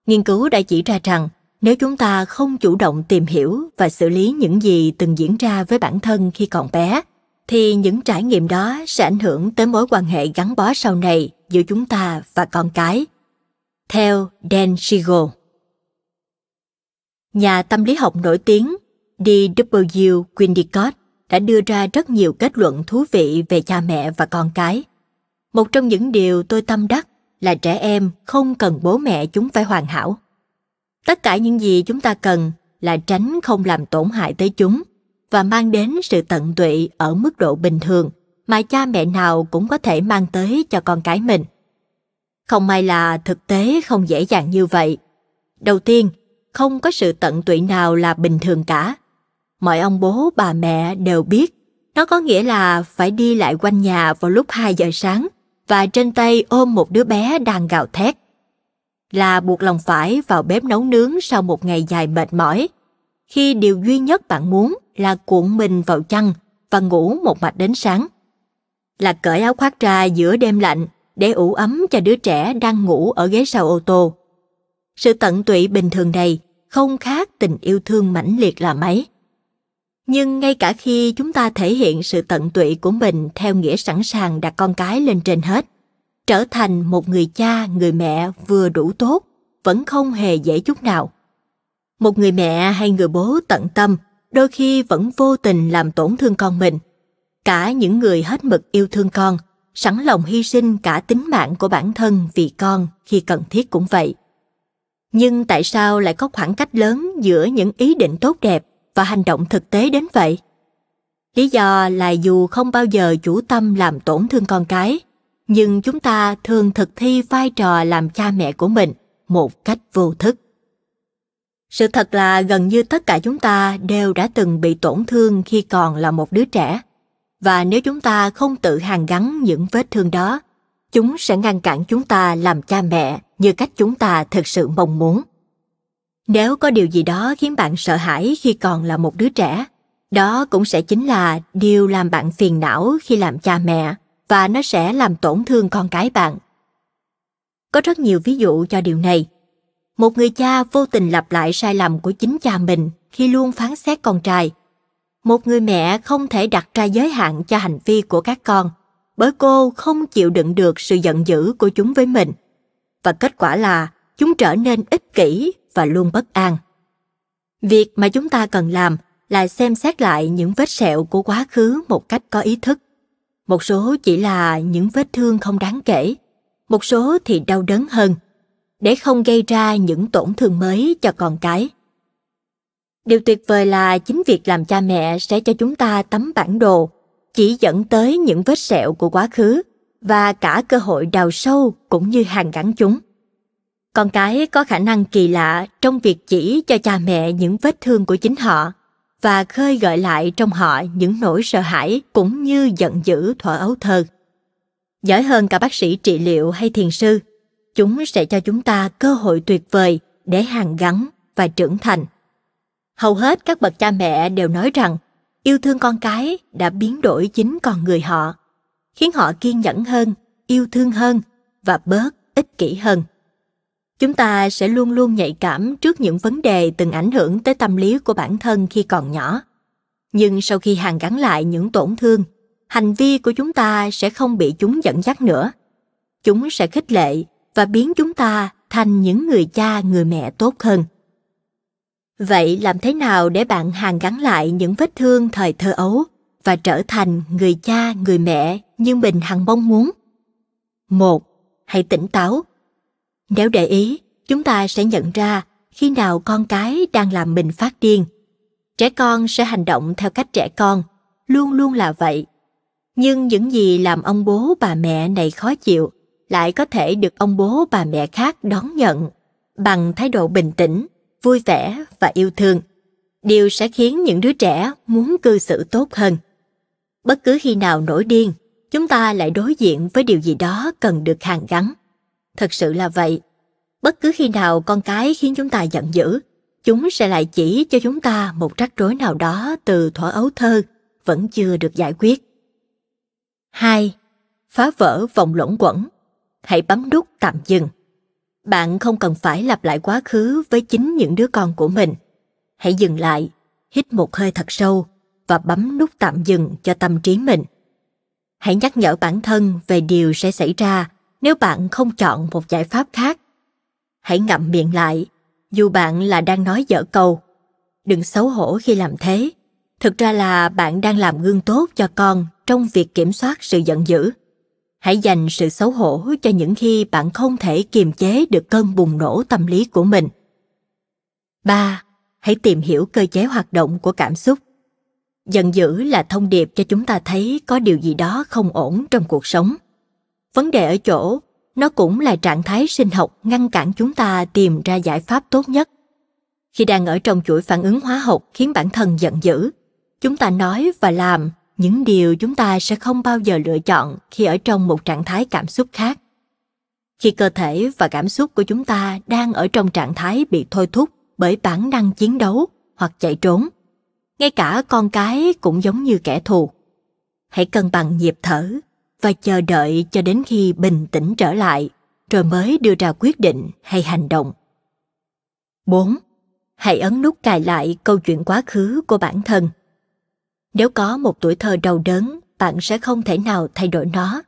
nghiên cứu đã chỉ ra rằng nếu chúng ta không chủ động tìm hiểu và xử lý những gì từng diễn ra với bản thân khi còn bé thì những trải nghiệm đó sẽ ảnh hưởng tới mối quan hệ gắn bó sau này giữa chúng ta và con cái theo dan siegel nhà tâm lý học nổi tiếng D.W. Winnicott đã đưa ra rất nhiều kết luận thú vị về cha mẹ và con cái một trong những điều tôi tâm đắc là trẻ em không cần bố mẹ chúng phải hoàn hảo tất cả những gì chúng ta cần là tránh không làm tổn hại tới chúng và mang đến sự tận tụy ở mức độ bình thường mà cha mẹ nào cũng có thể mang tới cho con cái mình không may là thực tế không dễ dàng như vậy đầu tiên không có sự tận tụy nào là bình thường cả mọi ông bố bà mẹ đều biết nó có nghĩa là phải đi lại quanh nhà vào lúc 2 giờ sáng và trên tay ôm một đứa bé đang gào thét. Là buộc lòng phải vào bếp nấu nướng sau một ngày dài mệt mỏi, khi điều duy nhất bạn muốn là cuộn mình vào chăn và ngủ một mạch đến sáng. Là cởi áo khoác ra giữa đêm lạnh để ủ ấm cho đứa trẻ đang ngủ ở ghế sau ô tô. Sự tận tụy bình thường này không khác tình yêu thương mãnh liệt là mấy. Nhưng ngay cả khi chúng ta thể hiện sự tận tụy của mình theo nghĩa sẵn sàng đặt con cái lên trên hết, trở thành một người cha, người mẹ vừa đủ tốt, vẫn không hề dễ chút nào. Một người mẹ hay người bố tận tâm, đôi khi vẫn vô tình làm tổn thương con mình. Cả những người hết mực yêu thương con, sẵn lòng hy sinh cả tính mạng của bản thân vì con khi cần thiết cũng vậy. Nhưng tại sao lại có khoảng cách lớn giữa những ý định tốt đẹp và hành động thực tế đến vậy. Lý do là dù không bao giờ chủ tâm làm tổn thương con cái, nhưng chúng ta thường thực thi vai trò làm cha mẹ của mình một cách vô thức. Sự thật là gần như tất cả chúng ta đều đã từng bị tổn thương khi còn là một đứa trẻ. Và nếu chúng ta không tự hàn gắn những vết thương đó, chúng sẽ ngăn cản chúng ta làm cha mẹ như cách chúng ta thực sự mong muốn. Nếu có điều gì đó khiến bạn sợ hãi khi còn là một đứa trẻ, đó cũng sẽ chính là điều làm bạn phiền não khi làm cha mẹ và nó sẽ làm tổn thương con cái bạn. Có rất nhiều ví dụ cho điều này. Một người cha vô tình lặp lại sai lầm của chính cha mình khi luôn phán xét con trai. Một người mẹ không thể đặt ra giới hạn cho hành vi của các con bởi cô không chịu đựng được sự giận dữ của chúng với mình. Và kết quả là chúng trở nên ích kỷ và luôn bất an. Việc mà chúng ta cần làm là xem xét lại những vết sẹo của quá khứ một cách có ý thức. Một số chỉ là những vết thương không đáng kể, một số thì đau đớn hơn, để không gây ra những tổn thương mới cho con cái. Điều tuyệt vời là chính việc làm cha mẹ sẽ cho chúng ta tấm bản đồ chỉ dẫn tới những vết sẹo của quá khứ và cả cơ hội đào sâu cũng như hàng gắn chúng con cái có khả năng kỳ lạ trong việc chỉ cho cha mẹ những vết thương của chính họ và khơi gợi lại trong họ những nỗi sợ hãi cũng như giận dữ thuở ấu thơ giỏi hơn cả bác sĩ trị liệu hay thiền sư chúng sẽ cho chúng ta cơ hội tuyệt vời để hàn gắn và trưởng thành hầu hết các bậc cha mẹ đều nói rằng yêu thương con cái đã biến đổi chính con người họ khiến họ kiên nhẫn hơn yêu thương hơn và bớt ích kỷ hơn chúng ta sẽ luôn luôn nhạy cảm trước những vấn đề từng ảnh hưởng tới tâm lý của bản thân khi còn nhỏ nhưng sau khi hàn gắn lại những tổn thương hành vi của chúng ta sẽ không bị chúng dẫn dắt nữa chúng sẽ khích lệ và biến chúng ta thành những người cha người mẹ tốt hơn vậy làm thế nào để bạn hàn gắn lại những vết thương thời thơ ấu và trở thành người cha người mẹ như mình hằng mong muốn một hãy tỉnh táo nếu để ý, chúng ta sẽ nhận ra khi nào con cái đang làm mình phát điên. Trẻ con sẽ hành động theo cách trẻ con, luôn luôn là vậy. Nhưng những gì làm ông bố bà mẹ này khó chịu lại có thể được ông bố bà mẹ khác đón nhận bằng thái độ bình tĩnh, vui vẻ và yêu thương. Điều sẽ khiến những đứa trẻ muốn cư xử tốt hơn. Bất cứ khi nào nổi điên, chúng ta lại đối diện với điều gì đó cần được hàn gắn Thật sự là vậy. Bất cứ khi nào con cái khiến chúng ta giận dữ, chúng sẽ lại chỉ cho chúng ta một rắc rối nào đó từ thuở ấu thơ vẫn chưa được giải quyết. hai Phá vỡ vòng lẫn quẩn. Hãy bấm nút tạm dừng. Bạn không cần phải lặp lại quá khứ với chính những đứa con của mình. Hãy dừng lại, hít một hơi thật sâu và bấm nút tạm dừng cho tâm trí mình. Hãy nhắc nhở bản thân về điều sẽ xảy ra nếu bạn không chọn một giải pháp khác. Hãy ngậm miệng lại, dù bạn là đang nói dở câu, Đừng xấu hổ khi làm thế. Thực ra là bạn đang làm gương tốt cho con trong việc kiểm soát sự giận dữ. Hãy dành sự xấu hổ cho những khi bạn không thể kiềm chế được cơn bùng nổ tâm lý của mình. ba, Hãy tìm hiểu cơ chế hoạt động của cảm xúc. Giận dữ là thông điệp cho chúng ta thấy có điều gì đó không ổn trong cuộc sống Vấn đề ở chỗ, nó cũng là trạng thái sinh học ngăn cản chúng ta tìm ra giải pháp tốt nhất. Khi đang ở trong chuỗi phản ứng hóa học khiến bản thân giận dữ, chúng ta nói và làm những điều chúng ta sẽ không bao giờ lựa chọn khi ở trong một trạng thái cảm xúc khác. Khi cơ thể và cảm xúc của chúng ta đang ở trong trạng thái bị thôi thúc bởi bản năng chiến đấu hoặc chạy trốn, ngay cả con cái cũng giống như kẻ thù. Hãy cân bằng nhịp thở và chờ đợi cho đến khi bình tĩnh trở lại rồi mới đưa ra quyết định hay hành động. 4. Hãy ấn nút cài lại câu chuyện quá khứ của bản thân. Nếu có một tuổi thơ đau đớn, bạn sẽ không thể nào thay đổi nó.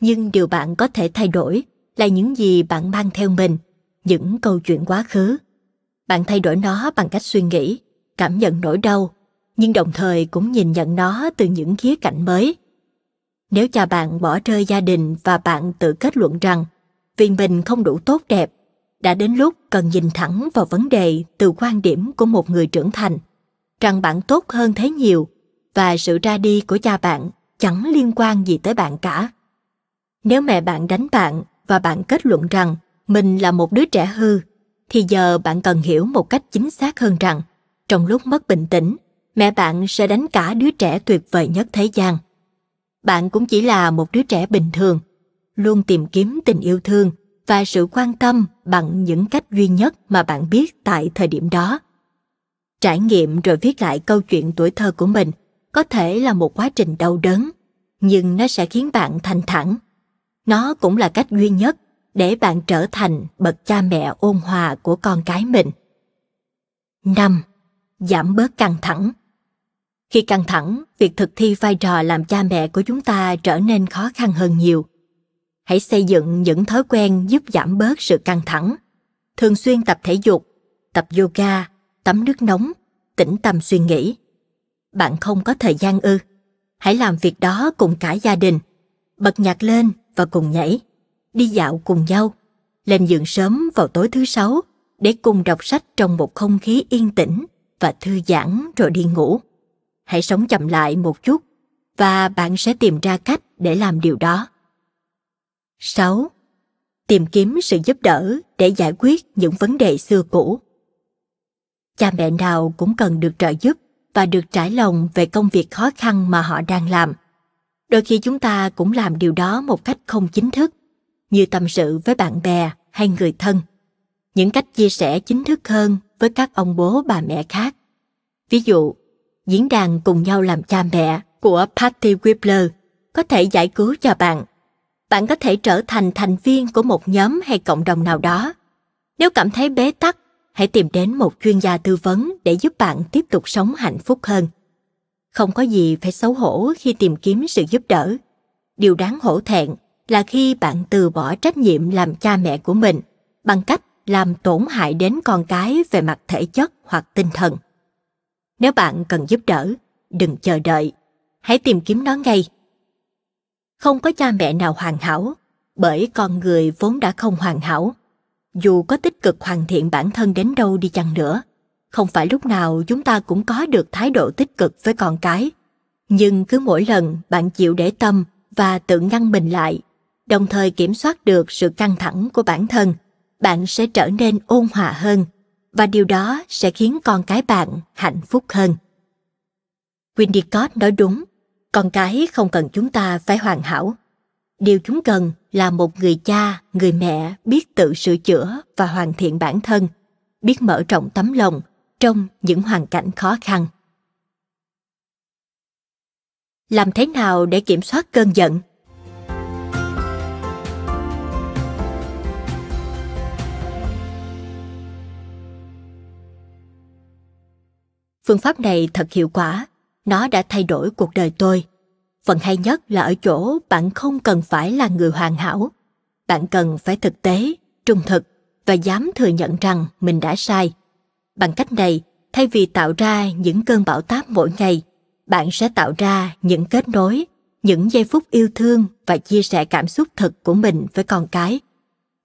Nhưng điều bạn có thể thay đổi là những gì bạn mang theo mình, những câu chuyện quá khứ. Bạn thay đổi nó bằng cách suy nghĩ, cảm nhận nỗi đau, nhưng đồng thời cũng nhìn nhận nó từ những khía cạnh mới nếu cha bạn bỏ rơi gia đình và bạn tự kết luận rằng vì mình không đủ tốt đẹp, đã đến lúc cần nhìn thẳng vào vấn đề từ quan điểm của một người trưởng thành, rằng bạn tốt hơn thế nhiều và sự ra đi của cha bạn chẳng liên quan gì tới bạn cả. Nếu mẹ bạn đánh bạn và bạn kết luận rằng mình là một đứa trẻ hư, thì giờ bạn cần hiểu một cách chính xác hơn rằng trong lúc mất bình tĩnh, mẹ bạn sẽ đánh cả đứa trẻ tuyệt vời nhất thế gian bạn cũng chỉ là một đứa trẻ bình thường, luôn tìm kiếm tình yêu thương và sự quan tâm bằng những cách duy nhất mà bạn biết tại thời điểm đó. Trải nghiệm rồi viết lại câu chuyện tuổi thơ của mình có thể là một quá trình đau đớn, nhưng nó sẽ khiến bạn thành thẳng. Nó cũng là cách duy nhất để bạn trở thành bậc cha mẹ ôn hòa của con cái mình. năm Giảm bớt căng thẳng khi căng thẳng việc thực thi vai trò làm cha mẹ của chúng ta trở nên khó khăn hơn nhiều hãy xây dựng những thói quen giúp giảm bớt sự căng thẳng thường xuyên tập thể dục tập yoga tắm nước nóng tĩnh tâm suy nghĩ bạn không có thời gian ư hãy làm việc đó cùng cả gia đình bật nhạc lên và cùng nhảy đi dạo cùng nhau lên giường sớm vào tối thứ sáu để cùng đọc sách trong một không khí yên tĩnh và thư giãn rồi đi ngủ hãy sống chậm lại một chút và bạn sẽ tìm ra cách để làm điều đó. 6. Tìm kiếm sự giúp đỡ để giải quyết những vấn đề xưa cũ. Cha mẹ nào cũng cần được trợ giúp và được trải lòng về công việc khó khăn mà họ đang làm. Đôi khi chúng ta cũng làm điều đó một cách không chính thức, như tâm sự với bạn bè hay người thân. Những cách chia sẻ chính thức hơn với các ông bố bà mẹ khác. Ví dụ, diễn đàn cùng nhau làm cha mẹ của Patty Whipler có thể giải cứu cho bạn. Bạn có thể trở thành thành viên của một nhóm hay cộng đồng nào đó. Nếu cảm thấy bế tắc, hãy tìm đến một chuyên gia tư vấn để giúp bạn tiếp tục sống hạnh phúc hơn. Không có gì phải xấu hổ khi tìm kiếm sự giúp đỡ. Điều đáng hổ thẹn là khi bạn từ bỏ trách nhiệm làm cha mẹ của mình bằng cách làm tổn hại đến con cái về mặt thể chất hoặc tinh thần nếu bạn cần giúp đỡ, đừng chờ đợi, hãy tìm kiếm nó ngay. Không có cha mẹ nào hoàn hảo, bởi con người vốn đã không hoàn hảo. Dù có tích cực hoàn thiện bản thân đến đâu đi chăng nữa, không phải lúc nào chúng ta cũng có được thái độ tích cực với con cái. Nhưng cứ mỗi lần bạn chịu để tâm và tự ngăn mình lại, đồng thời kiểm soát được sự căng thẳng của bản thân, bạn sẽ trở nên ôn hòa hơn và điều đó sẽ khiến con cái bạn hạnh phúc hơn. Winnicott nói đúng, con cái không cần chúng ta phải hoàn hảo. Điều chúng cần là một người cha, người mẹ biết tự sửa chữa và hoàn thiện bản thân, biết mở rộng tấm lòng trong những hoàn cảnh khó khăn. Làm thế nào để kiểm soát cơn giận? Phương pháp này thật hiệu quả, nó đã thay đổi cuộc đời tôi. Phần hay nhất là ở chỗ bạn không cần phải là người hoàn hảo. Bạn cần phải thực tế, trung thực và dám thừa nhận rằng mình đã sai. Bằng cách này, thay vì tạo ra những cơn bão táp mỗi ngày, bạn sẽ tạo ra những kết nối, những giây phút yêu thương và chia sẻ cảm xúc thật của mình với con cái.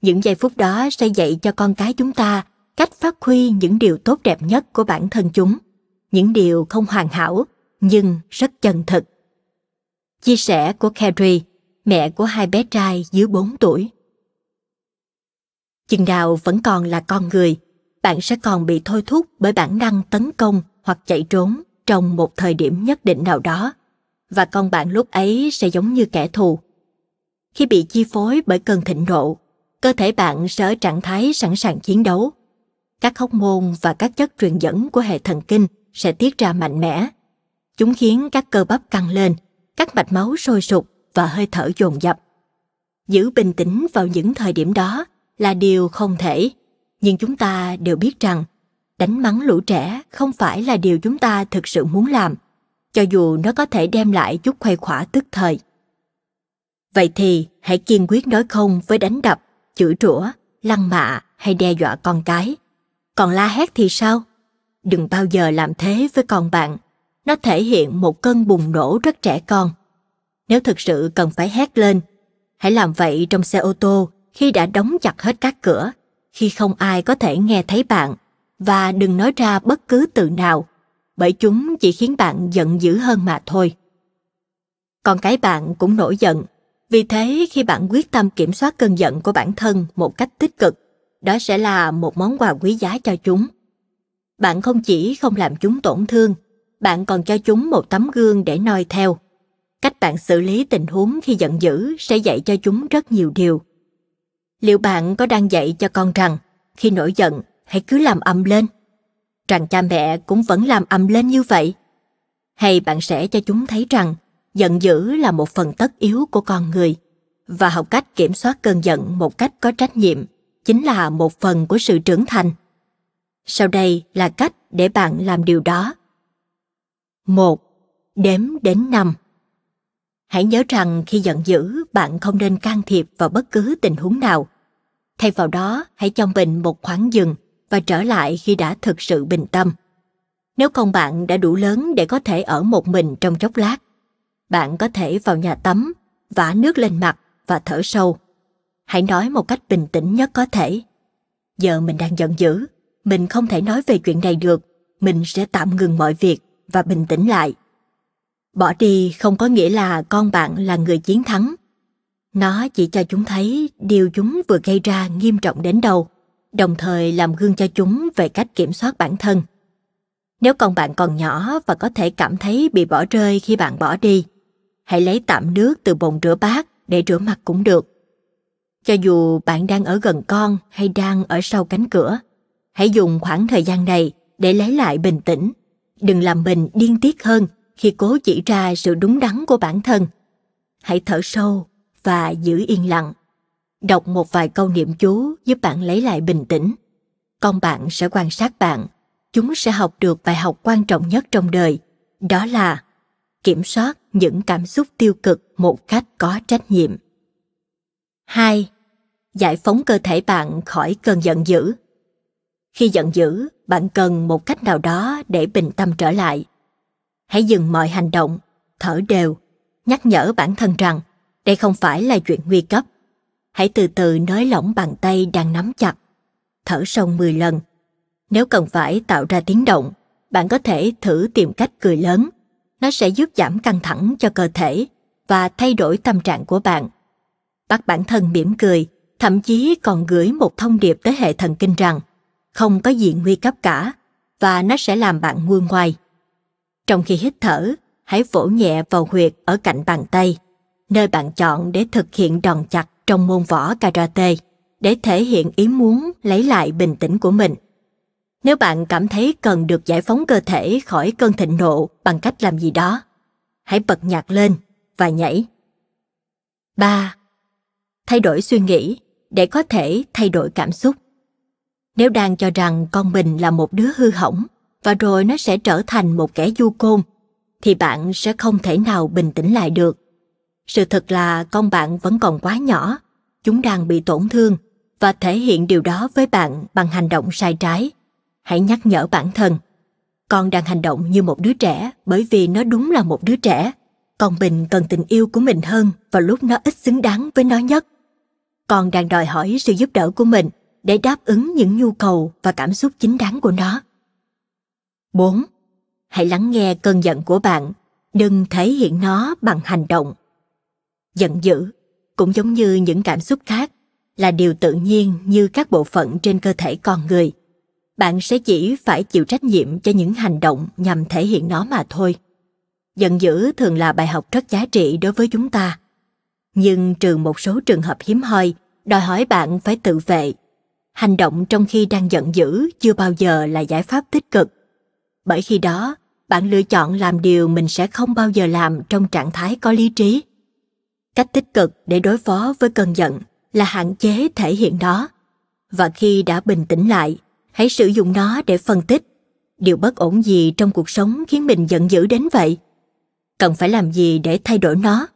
Những giây phút đó sẽ dạy cho con cái chúng ta cách phát huy những điều tốt đẹp nhất của bản thân chúng những điều không hoàn hảo nhưng rất chân thực. Chia sẻ của Carrie, mẹ của hai bé trai dưới 4 tuổi. Chừng nào vẫn còn là con người, bạn sẽ còn bị thôi thúc bởi bản năng tấn công hoặc chạy trốn trong một thời điểm nhất định nào đó và con bạn lúc ấy sẽ giống như kẻ thù khi bị chi phối bởi cơn thịnh nộ cơ thể bạn sẽ ở trạng thái sẵn sàng chiến đấu các hóc môn và các chất truyền dẫn của hệ thần kinh sẽ tiết ra mạnh mẽ. Chúng khiến các cơ bắp căng lên, các mạch máu sôi sục và hơi thở dồn dập. Giữ bình tĩnh vào những thời điểm đó là điều không thể, nhưng chúng ta đều biết rằng đánh mắng lũ trẻ không phải là điều chúng ta thực sự muốn làm, cho dù nó có thể đem lại chút khuây khỏa tức thời. Vậy thì hãy kiên quyết nói không với đánh đập, chửi rủa, lăng mạ hay đe dọa con cái. Còn la hét thì sao? đừng bao giờ làm thế với con bạn. Nó thể hiện một cơn bùng nổ rất trẻ con. Nếu thực sự cần phải hét lên, hãy làm vậy trong xe ô tô khi đã đóng chặt hết các cửa, khi không ai có thể nghe thấy bạn và đừng nói ra bất cứ từ nào, bởi chúng chỉ khiến bạn giận dữ hơn mà thôi. Con cái bạn cũng nổi giận, vì thế khi bạn quyết tâm kiểm soát cơn giận của bản thân một cách tích cực, đó sẽ là một món quà quý giá cho chúng bạn không chỉ không làm chúng tổn thương, bạn còn cho chúng một tấm gương để noi theo. Cách bạn xử lý tình huống khi giận dữ sẽ dạy cho chúng rất nhiều điều. Liệu bạn có đang dạy cho con rằng khi nổi giận hãy cứ làm ầm lên? Rằng cha mẹ cũng vẫn làm ầm lên như vậy? Hay bạn sẽ cho chúng thấy rằng giận dữ là một phần tất yếu của con người và học cách kiểm soát cơn giận một cách có trách nhiệm chính là một phần của sự trưởng thành? Sau đây là cách để bạn làm điều đó. 1. Đếm đến 5 Hãy nhớ rằng khi giận dữ, bạn không nên can thiệp vào bất cứ tình huống nào. Thay vào đó, hãy cho mình một khoảng dừng và trở lại khi đã thực sự bình tâm. Nếu con bạn đã đủ lớn để có thể ở một mình trong chốc lát, bạn có thể vào nhà tắm, vả nước lên mặt và thở sâu. Hãy nói một cách bình tĩnh nhất có thể. Giờ mình đang giận dữ, mình không thể nói về chuyện này được, mình sẽ tạm ngừng mọi việc và bình tĩnh lại. Bỏ đi không có nghĩa là con bạn là người chiến thắng. Nó chỉ cho chúng thấy điều chúng vừa gây ra nghiêm trọng đến đâu, đồng thời làm gương cho chúng về cách kiểm soát bản thân. Nếu con bạn còn nhỏ và có thể cảm thấy bị bỏ rơi khi bạn bỏ đi, hãy lấy tạm nước từ bồn rửa bát để rửa mặt cũng được. Cho dù bạn đang ở gần con hay đang ở sau cánh cửa, Hãy dùng khoảng thời gian này để lấy lại bình tĩnh. Đừng làm mình điên tiết hơn khi cố chỉ ra sự đúng đắn của bản thân. Hãy thở sâu và giữ yên lặng. Đọc một vài câu niệm chú giúp bạn lấy lại bình tĩnh. Con bạn sẽ quan sát bạn. Chúng sẽ học được bài học quan trọng nhất trong đời. Đó là kiểm soát những cảm xúc tiêu cực một cách có trách nhiệm. 2. Giải phóng cơ thể bạn khỏi cơn giận dữ. Khi giận dữ, bạn cần một cách nào đó để bình tâm trở lại. Hãy dừng mọi hành động, thở đều, nhắc nhở bản thân rằng đây không phải là chuyện nguy cấp. Hãy từ từ nới lỏng bàn tay đang nắm chặt, thở sâu 10 lần. Nếu cần phải tạo ra tiếng động, bạn có thể thử tìm cách cười lớn. Nó sẽ giúp giảm căng thẳng cho cơ thể và thay đổi tâm trạng của bạn. Bắt bản thân mỉm cười, thậm chí còn gửi một thông điệp tới hệ thần kinh rằng không có gì nguy cấp cả và nó sẽ làm bạn nguôi ngoai. Trong khi hít thở, hãy vỗ nhẹ vào huyệt ở cạnh bàn tay, nơi bạn chọn để thực hiện đòn chặt trong môn võ karate, để thể hiện ý muốn lấy lại bình tĩnh của mình. Nếu bạn cảm thấy cần được giải phóng cơ thể khỏi cơn thịnh nộ bằng cách làm gì đó, hãy bật nhạc lên và nhảy. 3. Thay đổi suy nghĩ để có thể thay đổi cảm xúc. Nếu đang cho rằng con mình là một đứa hư hỏng và rồi nó sẽ trở thành một kẻ du côn, thì bạn sẽ không thể nào bình tĩnh lại được. Sự thật là con bạn vẫn còn quá nhỏ, chúng đang bị tổn thương và thể hiện điều đó với bạn bằng hành động sai trái. Hãy nhắc nhở bản thân. Con đang hành động như một đứa trẻ bởi vì nó đúng là một đứa trẻ. Con mình cần tình yêu của mình hơn vào lúc nó ít xứng đáng với nó nhất. Con đang đòi hỏi sự giúp đỡ của mình để đáp ứng những nhu cầu và cảm xúc chính đáng của nó. 4. Hãy lắng nghe cơn giận của bạn, đừng thể hiện nó bằng hành động. Giận dữ, cũng giống như những cảm xúc khác, là điều tự nhiên như các bộ phận trên cơ thể con người. Bạn sẽ chỉ phải chịu trách nhiệm cho những hành động nhằm thể hiện nó mà thôi. Giận dữ thường là bài học rất giá trị đối với chúng ta. Nhưng trừ một số trường hợp hiếm hoi, đòi hỏi bạn phải tự vệ hành động trong khi đang giận dữ chưa bao giờ là giải pháp tích cực bởi khi đó bạn lựa chọn làm điều mình sẽ không bao giờ làm trong trạng thái có lý trí cách tích cực để đối phó với cơn giận là hạn chế thể hiện đó. và khi đã bình tĩnh lại hãy sử dụng nó để phân tích điều bất ổn gì trong cuộc sống khiến mình giận dữ đến vậy cần phải làm gì để thay đổi nó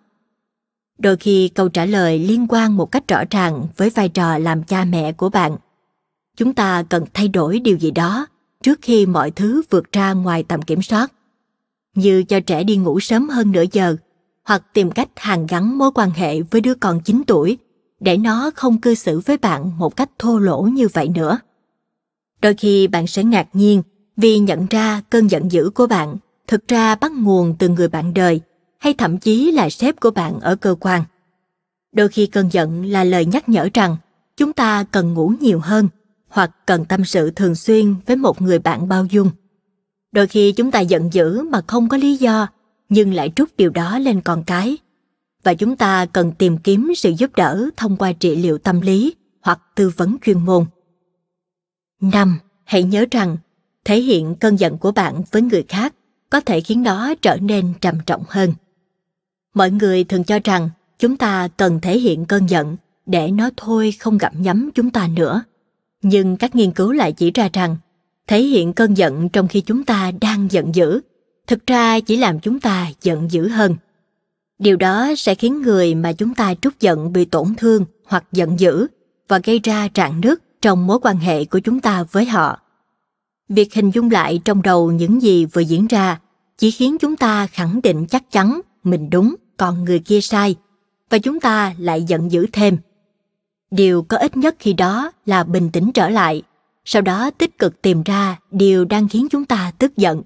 đôi khi câu trả lời liên quan một cách rõ ràng với vai trò làm cha mẹ của bạn chúng ta cần thay đổi điều gì đó trước khi mọi thứ vượt ra ngoài tầm kiểm soát như cho trẻ đi ngủ sớm hơn nửa giờ hoặc tìm cách hàn gắn mối quan hệ với đứa con 9 tuổi để nó không cư xử với bạn một cách thô lỗ như vậy nữa. Đôi khi bạn sẽ ngạc nhiên vì nhận ra cơn giận dữ của bạn thực ra bắt nguồn từ người bạn đời hay thậm chí là sếp của bạn ở cơ quan. Đôi khi cơn giận là lời nhắc nhở rằng chúng ta cần ngủ nhiều hơn hoặc cần tâm sự thường xuyên với một người bạn bao dung đôi khi chúng ta giận dữ mà không có lý do nhưng lại trút điều đó lên con cái và chúng ta cần tìm kiếm sự giúp đỡ thông qua trị liệu tâm lý hoặc tư vấn chuyên môn. 5. Hãy nhớ rằng, thể hiện cơn giận của bạn với người khác có thể khiến nó trở nên trầm trọng hơn. Mọi người thường cho rằng chúng ta cần thể hiện cơn giận để nó thôi không gặm nhắm chúng ta nữa. Nhưng các nghiên cứu lại chỉ ra rằng, thể hiện cơn giận trong khi chúng ta đang giận dữ, thực ra chỉ làm chúng ta giận dữ hơn. Điều đó sẽ khiến người mà chúng ta trút giận bị tổn thương hoặc giận dữ và gây ra rạn nứt trong mối quan hệ của chúng ta với họ. Việc hình dung lại trong đầu những gì vừa diễn ra chỉ khiến chúng ta khẳng định chắc chắn mình đúng còn người kia sai và chúng ta lại giận dữ thêm điều có ích nhất khi đó là bình tĩnh trở lại sau đó tích cực tìm ra điều đang khiến chúng ta tức giận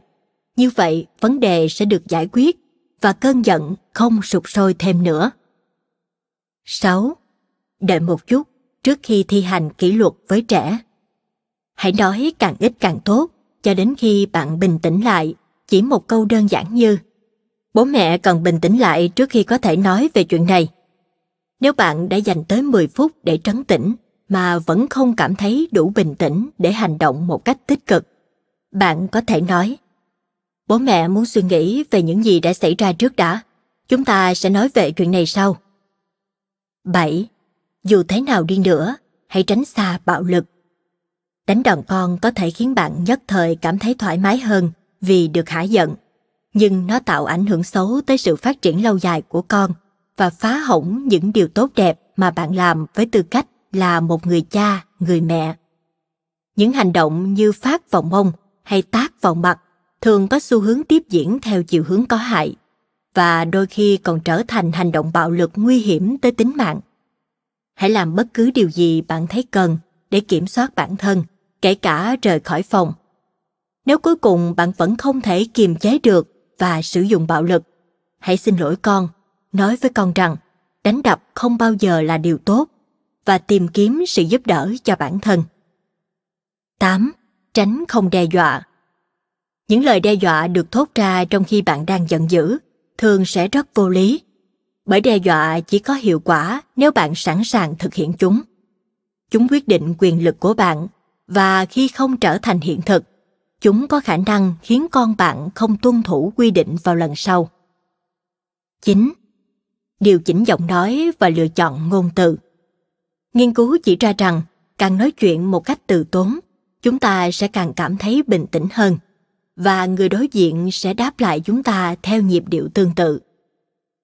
như vậy vấn đề sẽ được giải quyết và cơn giận không sụp sôi thêm nữa 6. Đợi một chút trước khi thi hành kỷ luật với trẻ. Hãy nói càng ít càng tốt cho đến khi bạn bình tĩnh lại, chỉ một câu đơn giản như Bố mẹ cần bình tĩnh lại trước khi có thể nói về chuyện này. Nếu bạn đã dành tới 10 phút để trấn tĩnh mà vẫn không cảm thấy đủ bình tĩnh để hành động một cách tích cực, bạn có thể nói Bố mẹ muốn suy nghĩ về những gì đã xảy ra trước đã. Chúng ta sẽ nói về chuyện này sau. 7. Dù thế nào đi nữa, hãy tránh xa bạo lực. Đánh đòn con có thể khiến bạn nhất thời cảm thấy thoải mái hơn vì được hả giận, nhưng nó tạo ảnh hưởng xấu tới sự phát triển lâu dài của con và phá hỏng những điều tốt đẹp mà bạn làm với tư cách là một người cha, người mẹ. Những hành động như phát vào mông hay tác vào mặt thường có xu hướng tiếp diễn theo chiều hướng có hại và đôi khi còn trở thành hành động bạo lực nguy hiểm tới tính mạng. Hãy làm bất cứ điều gì bạn thấy cần để kiểm soát bản thân, kể cả rời khỏi phòng. Nếu cuối cùng bạn vẫn không thể kiềm chế được và sử dụng bạo lực, hãy xin lỗi con nói với con rằng đánh đập không bao giờ là điều tốt và tìm kiếm sự giúp đỡ cho bản thân. 8. Tránh không đe dọa. Những lời đe dọa được thốt ra trong khi bạn đang giận dữ thường sẽ rất vô lý, bởi đe dọa chỉ có hiệu quả nếu bạn sẵn sàng thực hiện chúng. Chúng quyết định quyền lực của bạn và khi không trở thành hiện thực, chúng có khả năng khiến con bạn không tuân thủ quy định vào lần sau. 9 điều chỉnh giọng nói và lựa chọn ngôn từ. Nghiên cứu chỉ ra rằng, càng nói chuyện một cách từ tốn, chúng ta sẽ càng cảm thấy bình tĩnh hơn và người đối diện sẽ đáp lại chúng ta theo nhịp điệu tương tự.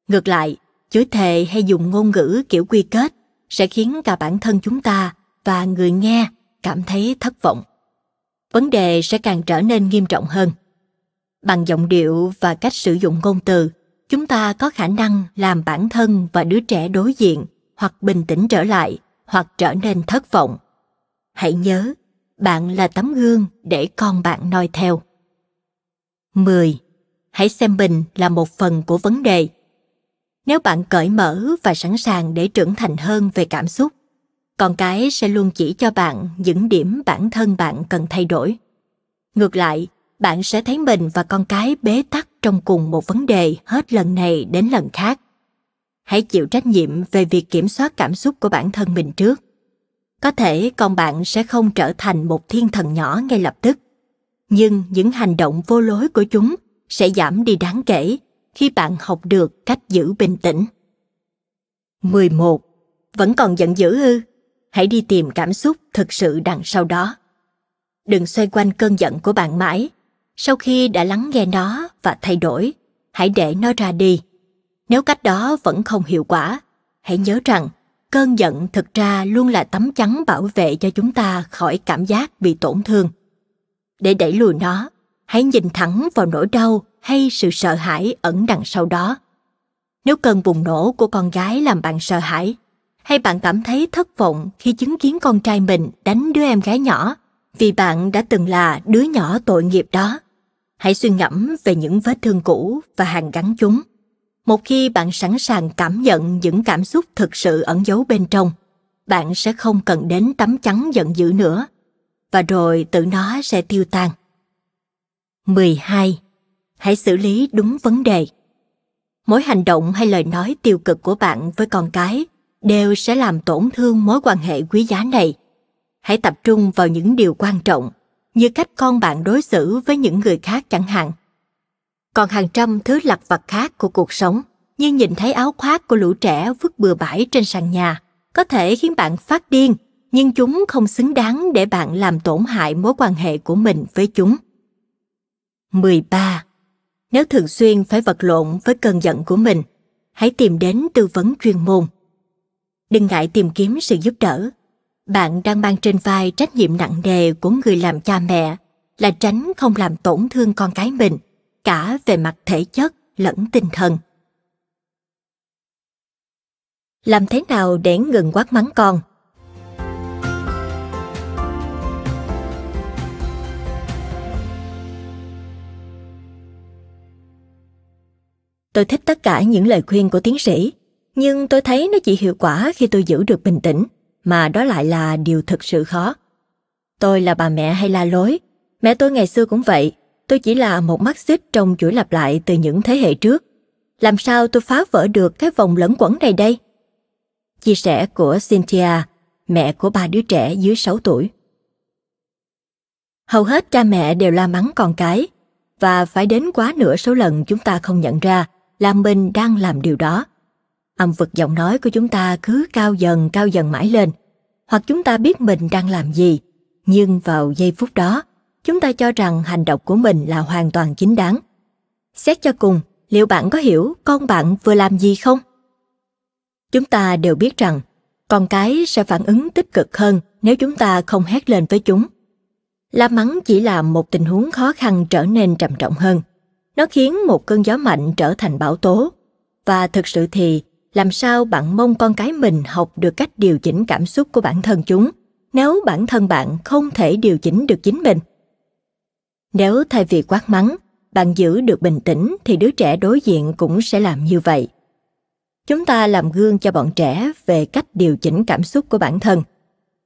Ngược lại, chối thề hay dùng ngôn ngữ kiểu quy kết sẽ khiến cả bản thân chúng ta và người nghe cảm thấy thất vọng. Vấn đề sẽ càng trở nên nghiêm trọng hơn. Bằng giọng điệu và cách sử dụng ngôn từ, chúng ta có khả năng làm bản thân và đứa trẻ đối diện hoặc bình tĩnh trở lại hoặc trở nên thất vọng hãy nhớ bạn là tấm gương để con bạn noi theo 10. Hãy xem mình là một phần của vấn đề. Nếu bạn cởi mở và sẵn sàng để trưởng thành hơn về cảm xúc, con cái sẽ luôn chỉ cho bạn những điểm bản thân bạn cần thay đổi. Ngược lại, bạn sẽ thấy mình và con cái bế tắc trong cùng một vấn đề hết lần này đến lần khác. Hãy chịu trách nhiệm về việc kiểm soát cảm xúc của bản thân mình trước. Có thể con bạn sẽ không trở thành một thiên thần nhỏ ngay lập tức, nhưng những hành động vô lối của chúng sẽ giảm đi đáng kể khi bạn học được cách giữ bình tĩnh. 11. Vẫn còn giận dữ ư? Hãy đi tìm cảm xúc thực sự đằng sau đó. Đừng xoay quanh cơn giận của bạn mãi sau khi đã lắng nghe nó và thay đổi, hãy để nó ra đi. Nếu cách đó vẫn không hiệu quả, hãy nhớ rằng cơn giận thực ra luôn là tấm chắn bảo vệ cho chúng ta khỏi cảm giác bị tổn thương. Để đẩy lùi nó, hãy nhìn thẳng vào nỗi đau hay sự sợ hãi ẩn đằng sau đó. Nếu cơn bùng nổ của con gái làm bạn sợ hãi, hay bạn cảm thấy thất vọng khi chứng kiến con trai mình đánh đứa em gái nhỏ vì bạn đã từng là đứa nhỏ tội nghiệp đó Hãy suy ngẫm về những vết thương cũ và hàng gắn chúng. Một khi bạn sẵn sàng cảm nhận những cảm xúc thực sự ẩn giấu bên trong, bạn sẽ không cần đến tấm chắn giận dữ nữa và rồi tự nó sẽ tiêu tan. 12. Hãy xử lý đúng vấn đề. Mỗi hành động hay lời nói tiêu cực của bạn với con cái đều sẽ làm tổn thương mối quan hệ quý giá này. Hãy tập trung vào những điều quan trọng như cách con bạn đối xử với những người khác chẳng hạn. Còn hàng trăm thứ lặt vặt khác của cuộc sống, như nhìn thấy áo khoác của lũ trẻ vứt bừa bãi trên sàn nhà, có thể khiến bạn phát điên, nhưng chúng không xứng đáng để bạn làm tổn hại mối quan hệ của mình với chúng. 13. Nếu thường xuyên phải vật lộn với cơn giận của mình, hãy tìm đến tư vấn chuyên môn. Đừng ngại tìm kiếm sự giúp đỡ bạn đang mang trên vai trách nhiệm nặng nề của người làm cha mẹ là tránh không làm tổn thương con cái mình cả về mặt thể chất lẫn tinh thần làm thế nào để ngừng quát mắng con tôi thích tất cả những lời khuyên của tiến sĩ nhưng tôi thấy nó chỉ hiệu quả khi tôi giữ được bình tĩnh mà đó lại là điều thực sự khó. Tôi là bà mẹ hay la lối, mẹ tôi ngày xưa cũng vậy, tôi chỉ là một mắt xích trong chuỗi lặp lại từ những thế hệ trước. Làm sao tôi phá vỡ được cái vòng lẩn quẩn này đây? Chia sẻ của Cynthia, mẹ của ba đứa trẻ dưới 6 tuổi. Hầu hết cha mẹ đều la mắng con cái, và phải đến quá nửa số lần chúng ta không nhận ra là mình đang làm điều đó âm vực giọng nói của chúng ta cứ cao dần cao dần mãi lên hoặc chúng ta biết mình đang làm gì nhưng vào giây phút đó chúng ta cho rằng hành động của mình là hoàn toàn chính đáng xét cho cùng liệu bạn có hiểu con bạn vừa làm gì không chúng ta đều biết rằng con cái sẽ phản ứng tích cực hơn nếu chúng ta không hét lên với chúng la mắng chỉ làm một tình huống khó khăn trở nên trầm trọng hơn nó khiến một cơn gió mạnh trở thành bão tố và thực sự thì làm sao bạn mong con cái mình học được cách điều chỉnh cảm xúc của bản thân chúng nếu bản thân bạn không thể điều chỉnh được chính mình nếu thay vì quát mắng bạn giữ được bình tĩnh thì đứa trẻ đối diện cũng sẽ làm như vậy chúng ta làm gương cho bọn trẻ về cách điều chỉnh cảm xúc của bản thân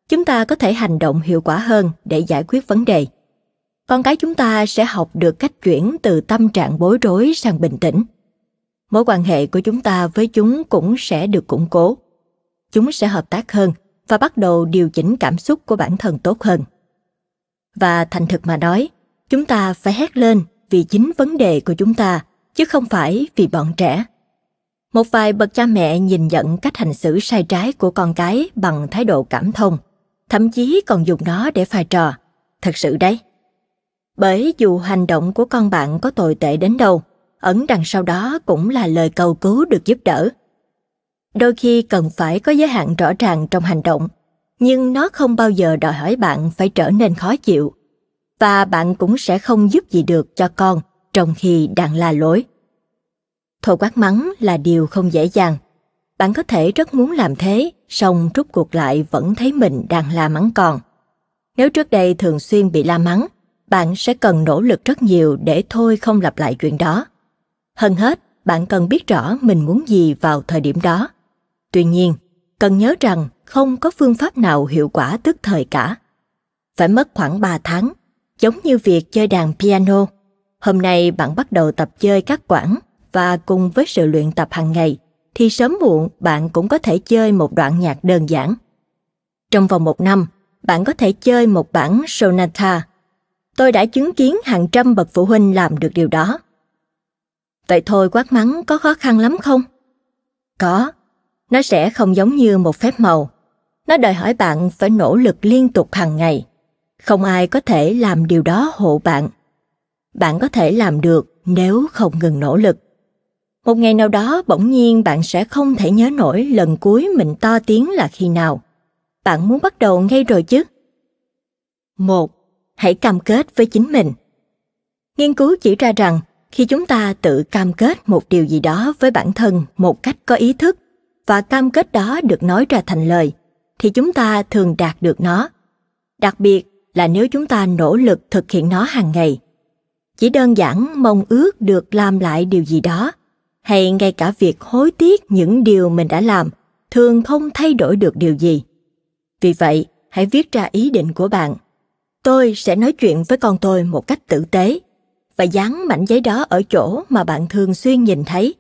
chúng ta có thể hành động hiệu quả hơn để giải quyết vấn đề con cái chúng ta sẽ học được cách chuyển từ tâm trạng bối rối sang bình tĩnh mối quan hệ của chúng ta với chúng cũng sẽ được củng cố. Chúng sẽ hợp tác hơn và bắt đầu điều chỉnh cảm xúc của bản thân tốt hơn. Và thành thực mà nói, chúng ta phải hét lên vì chính vấn đề của chúng ta, chứ không phải vì bọn trẻ. Một vài bậc cha mẹ nhìn nhận cách hành xử sai trái của con cái bằng thái độ cảm thông, thậm chí còn dùng nó để pha trò. Thật sự đấy. Bởi dù hành động của con bạn có tồi tệ đến đâu, ẩn đằng sau đó cũng là lời cầu cứu được giúp đỡ đôi khi cần phải có giới hạn rõ ràng trong hành động nhưng nó không bao giờ đòi hỏi bạn phải trở nên khó chịu và bạn cũng sẽ không giúp gì được cho con trong khi đang la lối Thôi quát mắng là điều không dễ dàng bạn có thể rất muốn làm thế song rút cuộc lại vẫn thấy mình đang la mắng con. nếu trước đây thường xuyên bị la mắng bạn sẽ cần nỗ lực rất nhiều để thôi không lặp lại chuyện đó hơn hết, bạn cần biết rõ mình muốn gì vào thời điểm đó. Tuy nhiên, cần nhớ rằng không có phương pháp nào hiệu quả tức thời cả. Phải mất khoảng 3 tháng, giống như việc chơi đàn piano. Hôm nay bạn bắt đầu tập chơi các quản và cùng với sự luyện tập hàng ngày, thì sớm muộn bạn cũng có thể chơi một đoạn nhạc đơn giản. Trong vòng một năm, bạn có thể chơi một bản sonata. Tôi đã chứng kiến hàng trăm bậc phụ huynh làm được điều đó. Vậy thôi quát mắng có khó khăn lắm không? Có. Nó sẽ không giống như một phép màu. Nó đòi hỏi bạn phải nỗ lực liên tục hàng ngày. Không ai có thể làm điều đó hộ bạn. Bạn có thể làm được nếu không ngừng nỗ lực. Một ngày nào đó bỗng nhiên bạn sẽ không thể nhớ nổi lần cuối mình to tiếng là khi nào. Bạn muốn bắt đầu ngay rồi chứ? một Hãy cam kết với chính mình. Nghiên cứu chỉ ra rằng khi chúng ta tự cam kết một điều gì đó với bản thân một cách có ý thức và cam kết đó được nói ra thành lời thì chúng ta thường đạt được nó đặc biệt là nếu chúng ta nỗ lực thực hiện nó hàng ngày chỉ đơn giản mong ước được làm lại điều gì đó hay ngay cả việc hối tiếc những điều mình đã làm thường không thay đổi được điều gì vì vậy hãy viết ra ý định của bạn tôi sẽ nói chuyện với con tôi một cách tử tế và dán mảnh giấy đó ở chỗ mà bạn thường xuyên nhìn thấy.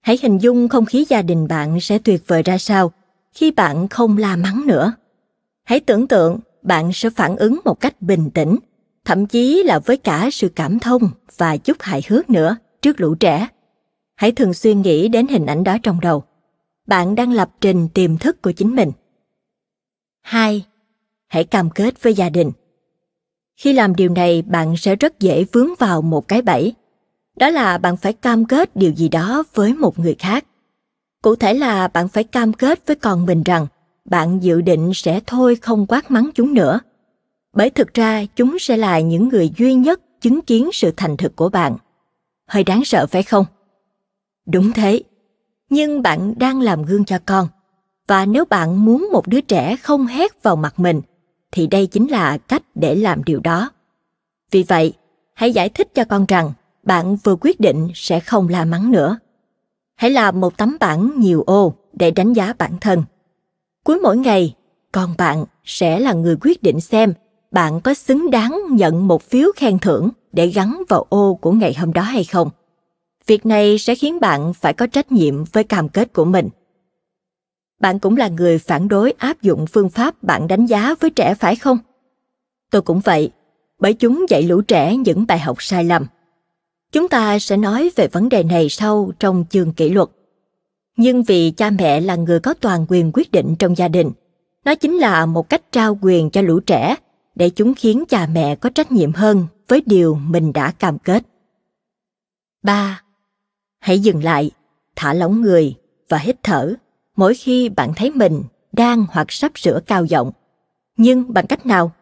Hãy hình dung không khí gia đình bạn sẽ tuyệt vời ra sao khi bạn không la mắng nữa. Hãy tưởng tượng bạn sẽ phản ứng một cách bình tĩnh, thậm chí là với cả sự cảm thông và chút hài hước nữa trước lũ trẻ. Hãy thường xuyên nghĩ đến hình ảnh đó trong đầu. Bạn đang lập trình tiềm thức của chính mình. 2. Hãy cam kết với gia đình khi làm điều này bạn sẽ rất dễ vướng vào một cái bẫy đó là bạn phải cam kết điều gì đó với một người khác cụ thể là bạn phải cam kết với con mình rằng bạn dự định sẽ thôi không quát mắng chúng nữa bởi thực ra chúng sẽ là những người duy nhất chứng kiến sự thành thực của bạn hơi đáng sợ phải không đúng thế nhưng bạn đang làm gương cho con và nếu bạn muốn một đứa trẻ không hét vào mặt mình thì đây chính là cách để làm điều đó. Vì vậy, hãy giải thích cho con rằng bạn vừa quyết định sẽ không la mắng nữa. Hãy làm một tấm bảng nhiều ô để đánh giá bản thân. Cuối mỗi ngày, con bạn sẽ là người quyết định xem bạn có xứng đáng nhận một phiếu khen thưởng để gắn vào ô của ngày hôm đó hay không. Việc này sẽ khiến bạn phải có trách nhiệm với cam kết của mình – bạn cũng là người phản đối áp dụng phương pháp bạn đánh giá với trẻ phải không? Tôi cũng vậy, bởi chúng dạy lũ trẻ những bài học sai lầm. Chúng ta sẽ nói về vấn đề này sau trong chương kỷ luật. Nhưng vì cha mẹ là người có toàn quyền quyết định trong gia đình, nó chính là một cách trao quyền cho lũ trẻ để chúng khiến cha mẹ có trách nhiệm hơn với điều mình đã cam kết. 3. Hãy dừng lại, thả lỏng người và hít thở mỗi khi bạn thấy mình đang hoặc sắp sửa cao giọng. Nhưng bằng cách nào?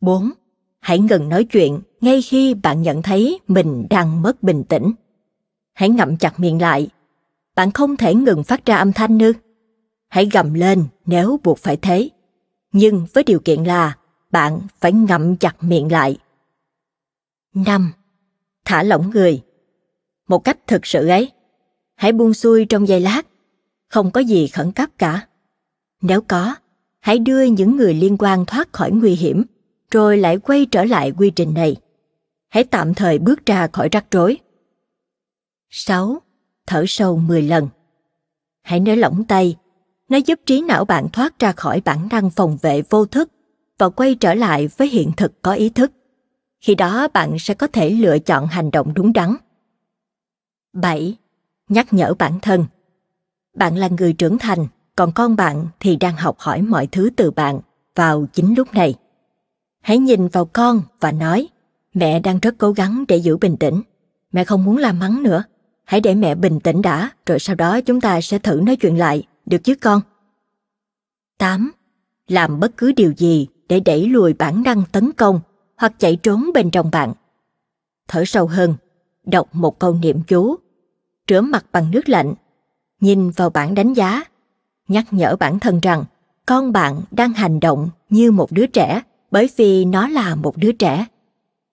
4. Hãy ngừng nói chuyện ngay khi bạn nhận thấy mình đang mất bình tĩnh. Hãy ngậm chặt miệng lại. Bạn không thể ngừng phát ra âm thanh nữa. Hãy gầm lên nếu buộc phải thế. Nhưng với điều kiện là bạn phải ngậm chặt miệng lại. 5. Thả lỏng người. Một cách thực sự ấy. Hãy buông xuôi trong giây lát không có gì khẩn cấp cả. Nếu có, hãy đưa những người liên quan thoát khỏi nguy hiểm, rồi lại quay trở lại quy trình này. Hãy tạm thời bước ra khỏi rắc rối. 6. Thở sâu 10 lần. Hãy nới lỏng tay. Nó giúp trí não bạn thoát ra khỏi bản năng phòng vệ vô thức và quay trở lại với hiện thực có ý thức. Khi đó bạn sẽ có thể lựa chọn hành động đúng đắn. 7. Nhắc nhở bản thân bạn là người trưởng thành, còn con bạn thì đang học hỏi mọi thứ từ bạn vào chính lúc này. Hãy nhìn vào con và nói, mẹ đang rất cố gắng để giữ bình tĩnh. Mẹ không muốn la mắng nữa. Hãy để mẹ bình tĩnh đã, rồi sau đó chúng ta sẽ thử nói chuyện lại, được chứ con? 8. Làm bất cứ điều gì để đẩy lùi bản năng tấn công hoặc chạy trốn bên trong bạn. Thở sâu hơn, đọc một câu niệm chú, rửa mặt bằng nước lạnh nhìn vào bảng đánh giá, nhắc nhở bản thân rằng con bạn đang hành động như một đứa trẻ bởi vì nó là một đứa trẻ.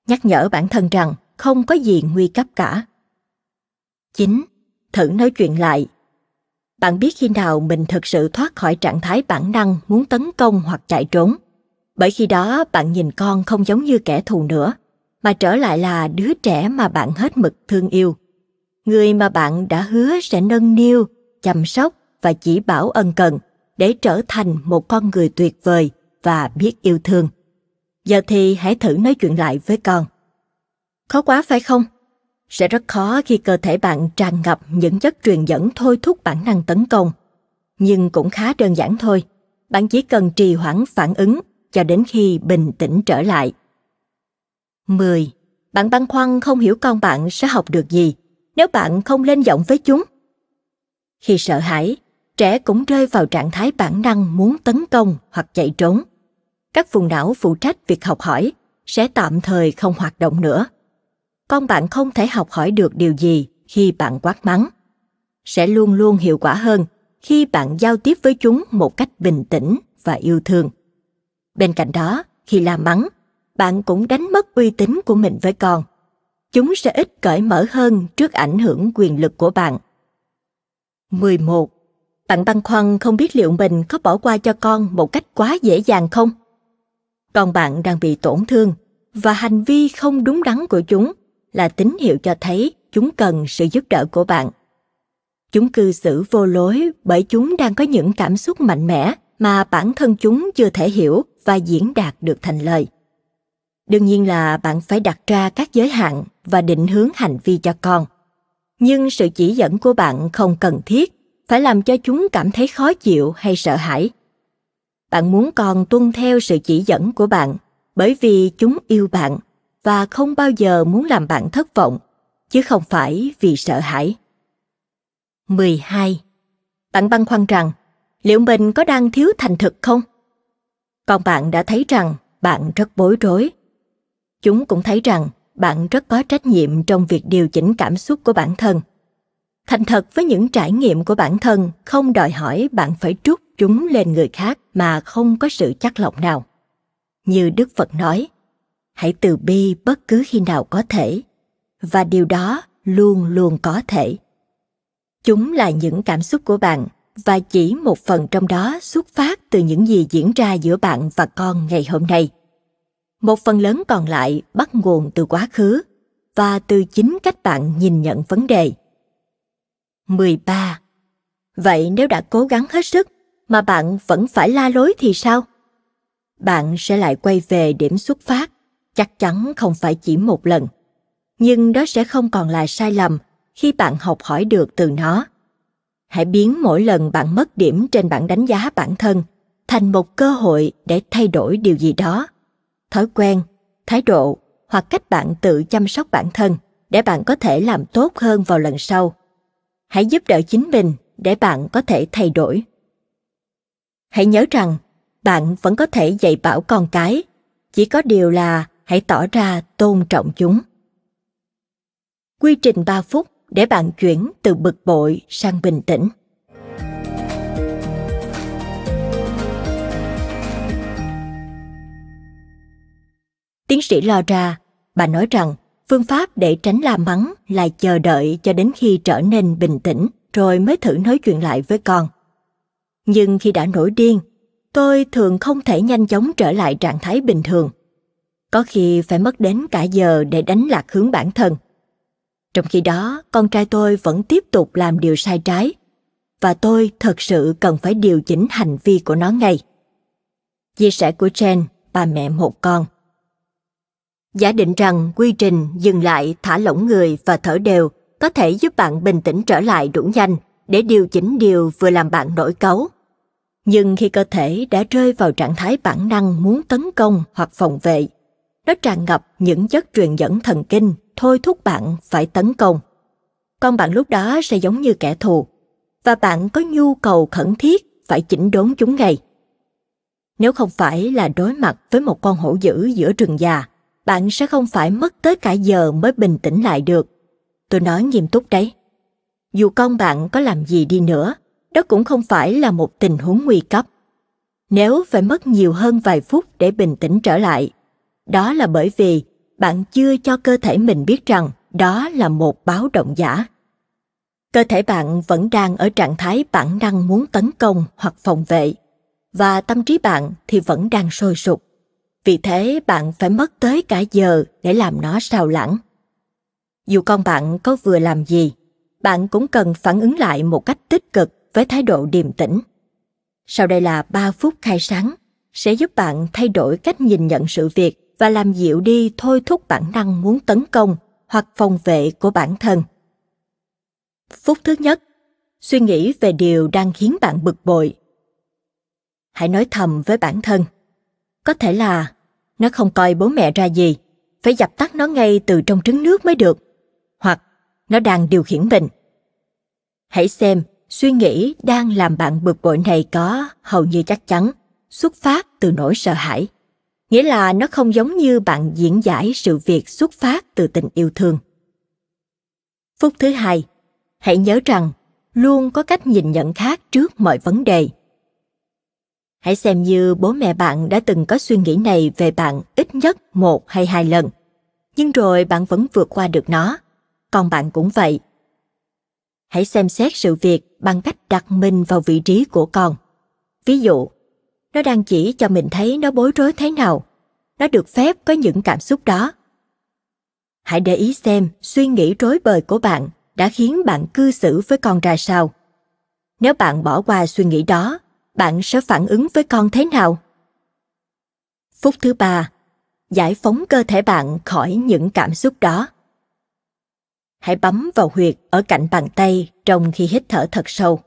Nhắc nhở bản thân rằng không có gì nguy cấp cả. chín Thử nói chuyện lại. Bạn biết khi nào mình thực sự thoát khỏi trạng thái bản năng muốn tấn công hoặc chạy trốn. Bởi khi đó bạn nhìn con không giống như kẻ thù nữa, mà trở lại là đứa trẻ mà bạn hết mực thương yêu người mà bạn đã hứa sẽ nâng niu, chăm sóc và chỉ bảo ân cần để trở thành một con người tuyệt vời và biết yêu thương. Giờ thì hãy thử nói chuyện lại với con. Khó quá phải không? Sẽ rất khó khi cơ thể bạn tràn ngập những chất truyền dẫn thôi thúc bản năng tấn công. Nhưng cũng khá đơn giản thôi. Bạn chỉ cần trì hoãn phản ứng cho đến khi bình tĩnh trở lại. 10. Bạn băn khoăn không hiểu con bạn sẽ học được gì nếu bạn không lên giọng với chúng. Khi sợ hãi, trẻ cũng rơi vào trạng thái bản năng muốn tấn công hoặc chạy trốn. Các vùng não phụ trách việc học hỏi sẽ tạm thời không hoạt động nữa. Con bạn không thể học hỏi được điều gì khi bạn quát mắng. Sẽ luôn luôn hiệu quả hơn khi bạn giao tiếp với chúng một cách bình tĩnh và yêu thương. Bên cạnh đó, khi la mắng, bạn cũng đánh mất uy tín của mình với con chúng sẽ ít cởi mở hơn trước ảnh hưởng quyền lực của bạn. 11. Bạn băn khoăn không biết liệu mình có bỏ qua cho con một cách quá dễ dàng không? Con bạn đang bị tổn thương và hành vi không đúng đắn của chúng là tín hiệu cho thấy chúng cần sự giúp đỡ của bạn. Chúng cư xử vô lối bởi chúng đang có những cảm xúc mạnh mẽ mà bản thân chúng chưa thể hiểu và diễn đạt được thành lời đương nhiên là bạn phải đặt ra các giới hạn và định hướng hành vi cho con nhưng sự chỉ dẫn của bạn không cần thiết phải làm cho chúng cảm thấy khó chịu hay sợ hãi bạn muốn con tuân theo sự chỉ dẫn của bạn bởi vì chúng yêu bạn và không bao giờ muốn làm bạn thất vọng chứ không phải vì sợ hãi 12. Bạn băn khoăn rằng liệu mình có đang thiếu thành thực không? Còn bạn đã thấy rằng bạn rất bối rối Chúng cũng thấy rằng bạn rất có trách nhiệm trong việc điều chỉnh cảm xúc của bản thân. Thành thật với những trải nghiệm của bản thân không đòi hỏi bạn phải trút chúng lên người khác mà không có sự chắc lọc nào. Như Đức Phật nói, hãy từ bi bất cứ khi nào có thể và điều đó luôn luôn có thể chúng là những cảm xúc của bạn và chỉ một phần trong đó xuất phát từ những gì diễn ra giữa bạn và con ngày hôm nay một phần lớn còn lại bắt nguồn từ quá khứ và từ chính cách bạn nhìn nhận vấn đề. 13. Vậy nếu đã cố gắng hết sức mà bạn vẫn phải la lối thì sao? Bạn sẽ lại quay về điểm xuất phát, chắc chắn không phải chỉ một lần. Nhưng đó sẽ không còn là sai lầm khi bạn học hỏi được từ nó. Hãy biến mỗi lần bạn mất điểm trên bảng đánh giá bản thân thành một cơ hội để thay đổi điều gì đó thói quen, thái độ hoặc cách bạn tự chăm sóc bản thân để bạn có thể làm tốt hơn vào lần sau. Hãy giúp đỡ chính mình để bạn có thể thay đổi. Hãy nhớ rằng bạn vẫn có thể dạy bảo con cái, chỉ có điều là hãy tỏ ra tôn trọng chúng. Quy trình 3 phút để bạn chuyển từ bực bội sang bình tĩnh. Tiến sĩ lo ra bà nói rằng phương pháp để tránh la mắng là chờ đợi cho đến khi trở nên bình tĩnh rồi mới thử nói chuyện lại với con. Nhưng khi đã nổi điên, tôi thường không thể nhanh chóng trở lại trạng thái bình thường. Có khi phải mất đến cả giờ để đánh lạc hướng bản thân. Trong khi đó, con trai tôi vẫn tiếp tục làm điều sai trái và tôi thật sự cần phải điều chỉnh hành vi của nó ngay. Chia sẻ của Jen, bà mẹ một con, Giả định rằng quy trình dừng lại, thả lỏng người và thở đều có thể giúp bạn bình tĩnh trở lại đủ nhanh để điều chỉnh điều vừa làm bạn nổi cáu. Nhưng khi cơ thể đã rơi vào trạng thái bản năng muốn tấn công hoặc phòng vệ, nó tràn ngập những chất truyền dẫn thần kinh thôi thúc bạn phải tấn công. Con bạn lúc đó sẽ giống như kẻ thù, và bạn có nhu cầu khẩn thiết phải chỉnh đốn chúng ngay. Nếu không phải là đối mặt với một con hổ dữ giữa rừng già, bạn sẽ không phải mất tới cả giờ mới bình tĩnh lại được. Tôi nói nghiêm túc đấy. Dù con bạn có làm gì đi nữa, đó cũng không phải là một tình huống nguy cấp. Nếu phải mất nhiều hơn vài phút để bình tĩnh trở lại, đó là bởi vì bạn chưa cho cơ thể mình biết rằng đó là một báo động giả. Cơ thể bạn vẫn đang ở trạng thái bản năng muốn tấn công hoặc phòng vệ và tâm trí bạn thì vẫn đang sôi sục vì thế bạn phải mất tới cả giờ để làm nó sao lãng. Dù con bạn có vừa làm gì, bạn cũng cần phản ứng lại một cách tích cực với thái độ điềm tĩnh. Sau đây là 3 phút khai sáng sẽ giúp bạn thay đổi cách nhìn nhận sự việc và làm dịu đi thôi thúc bản năng muốn tấn công hoặc phòng vệ của bản thân. Phút thứ nhất, suy nghĩ về điều đang khiến bạn bực bội. Hãy nói thầm với bản thân. Có thể là nó không coi bố mẹ ra gì, phải dập tắt nó ngay từ trong trứng nước mới được. Hoặc nó đang điều khiển mình. Hãy xem suy nghĩ đang làm bạn bực bội này có hầu như chắc chắn xuất phát từ nỗi sợ hãi. Nghĩa là nó không giống như bạn diễn giải sự việc xuất phát từ tình yêu thương. Phút thứ hai, hãy nhớ rằng luôn có cách nhìn nhận khác trước mọi vấn đề Hãy xem như bố mẹ bạn đã từng có suy nghĩ này về bạn ít nhất một hay hai lần. Nhưng rồi bạn vẫn vượt qua được nó. Còn bạn cũng vậy. Hãy xem xét sự việc bằng cách đặt mình vào vị trí của con. Ví dụ, nó đang chỉ cho mình thấy nó bối rối thế nào. Nó được phép có những cảm xúc đó. Hãy để ý xem suy nghĩ rối bời của bạn đã khiến bạn cư xử với con ra sao. Nếu bạn bỏ qua suy nghĩ đó bạn sẽ phản ứng với con thế nào phút thứ ba giải phóng cơ thể bạn khỏi những cảm xúc đó hãy bấm vào huyệt ở cạnh bàn tay trong khi hít thở thật sâu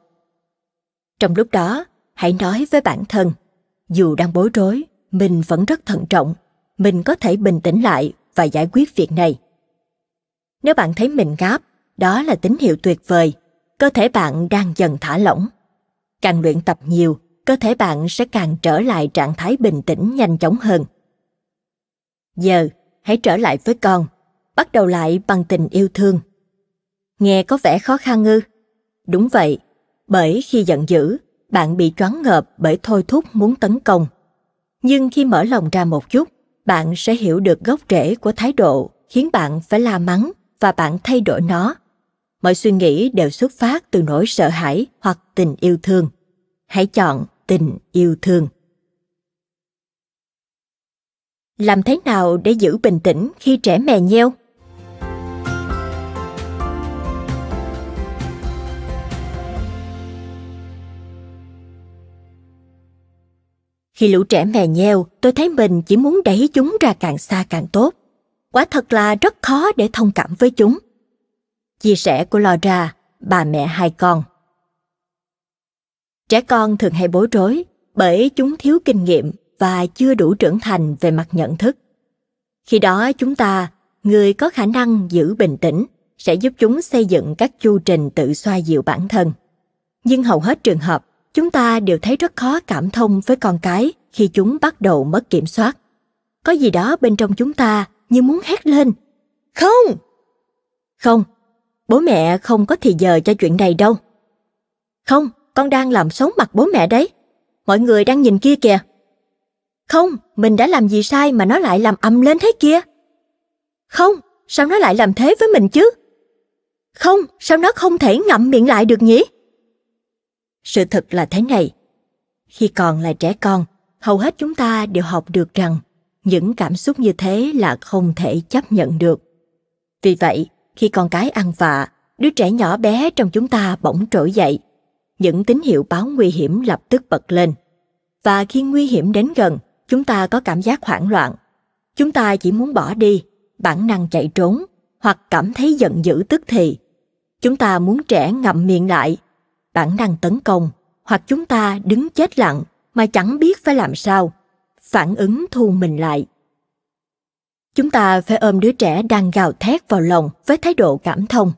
trong lúc đó hãy nói với bản thân dù đang bối rối mình vẫn rất thận trọng mình có thể bình tĩnh lại và giải quyết việc này nếu bạn thấy mình ngáp đó là tín hiệu tuyệt vời cơ thể bạn đang dần thả lỏng Càng luyện tập nhiều, cơ thể bạn sẽ càng trở lại trạng thái bình tĩnh nhanh chóng hơn. Giờ, hãy trở lại với con, bắt đầu lại bằng tình yêu thương. Nghe có vẻ khó khăn ư? Đúng vậy, bởi khi giận dữ, bạn bị choáng ngợp bởi thôi thúc muốn tấn công. Nhưng khi mở lòng ra một chút, bạn sẽ hiểu được gốc rễ của thái độ khiến bạn phải la mắng và bạn thay đổi nó mọi suy nghĩ đều xuất phát từ nỗi sợ hãi hoặc tình yêu thương hãy chọn tình yêu thương làm thế nào để giữ bình tĩnh khi trẻ mè nheo khi lũ trẻ mè nheo tôi thấy mình chỉ muốn đẩy chúng ra càng xa càng tốt quả thật là rất khó để thông cảm với chúng chia sẻ của Laura, bà mẹ hai con. Trẻ con thường hay bối rối bởi chúng thiếu kinh nghiệm và chưa đủ trưởng thành về mặt nhận thức. Khi đó chúng ta, người có khả năng giữ bình tĩnh, sẽ giúp chúng xây dựng các chu trình tự xoa dịu bản thân. Nhưng hầu hết trường hợp, chúng ta đều thấy rất khó cảm thông với con cái khi chúng bắt đầu mất kiểm soát. Có gì đó bên trong chúng ta như muốn hét lên. Không! Không, bố mẹ không có thì giờ cho chuyện này đâu. Không, con đang làm xấu mặt bố mẹ đấy. Mọi người đang nhìn kia kìa. Không, mình đã làm gì sai mà nó lại làm ầm lên thế kia. Không, sao nó lại làm thế với mình chứ? Không, sao nó không thể ngậm miệng lại được nhỉ? Sự thật là thế này. Khi còn là trẻ con, hầu hết chúng ta đều học được rằng những cảm xúc như thế là không thể chấp nhận được. Vì vậy, khi con cái ăn vạ, đứa trẻ nhỏ bé trong chúng ta bỗng trỗi dậy. Những tín hiệu báo nguy hiểm lập tức bật lên. Và khi nguy hiểm đến gần, chúng ta có cảm giác hoảng loạn. Chúng ta chỉ muốn bỏ đi, bản năng chạy trốn hoặc cảm thấy giận dữ tức thì. Chúng ta muốn trẻ ngậm miệng lại, bản năng tấn công hoặc chúng ta đứng chết lặng mà chẳng biết phải làm sao. Phản ứng thu mình lại. Chúng ta phải ôm đứa trẻ đang gào thét vào lòng với thái độ cảm thông.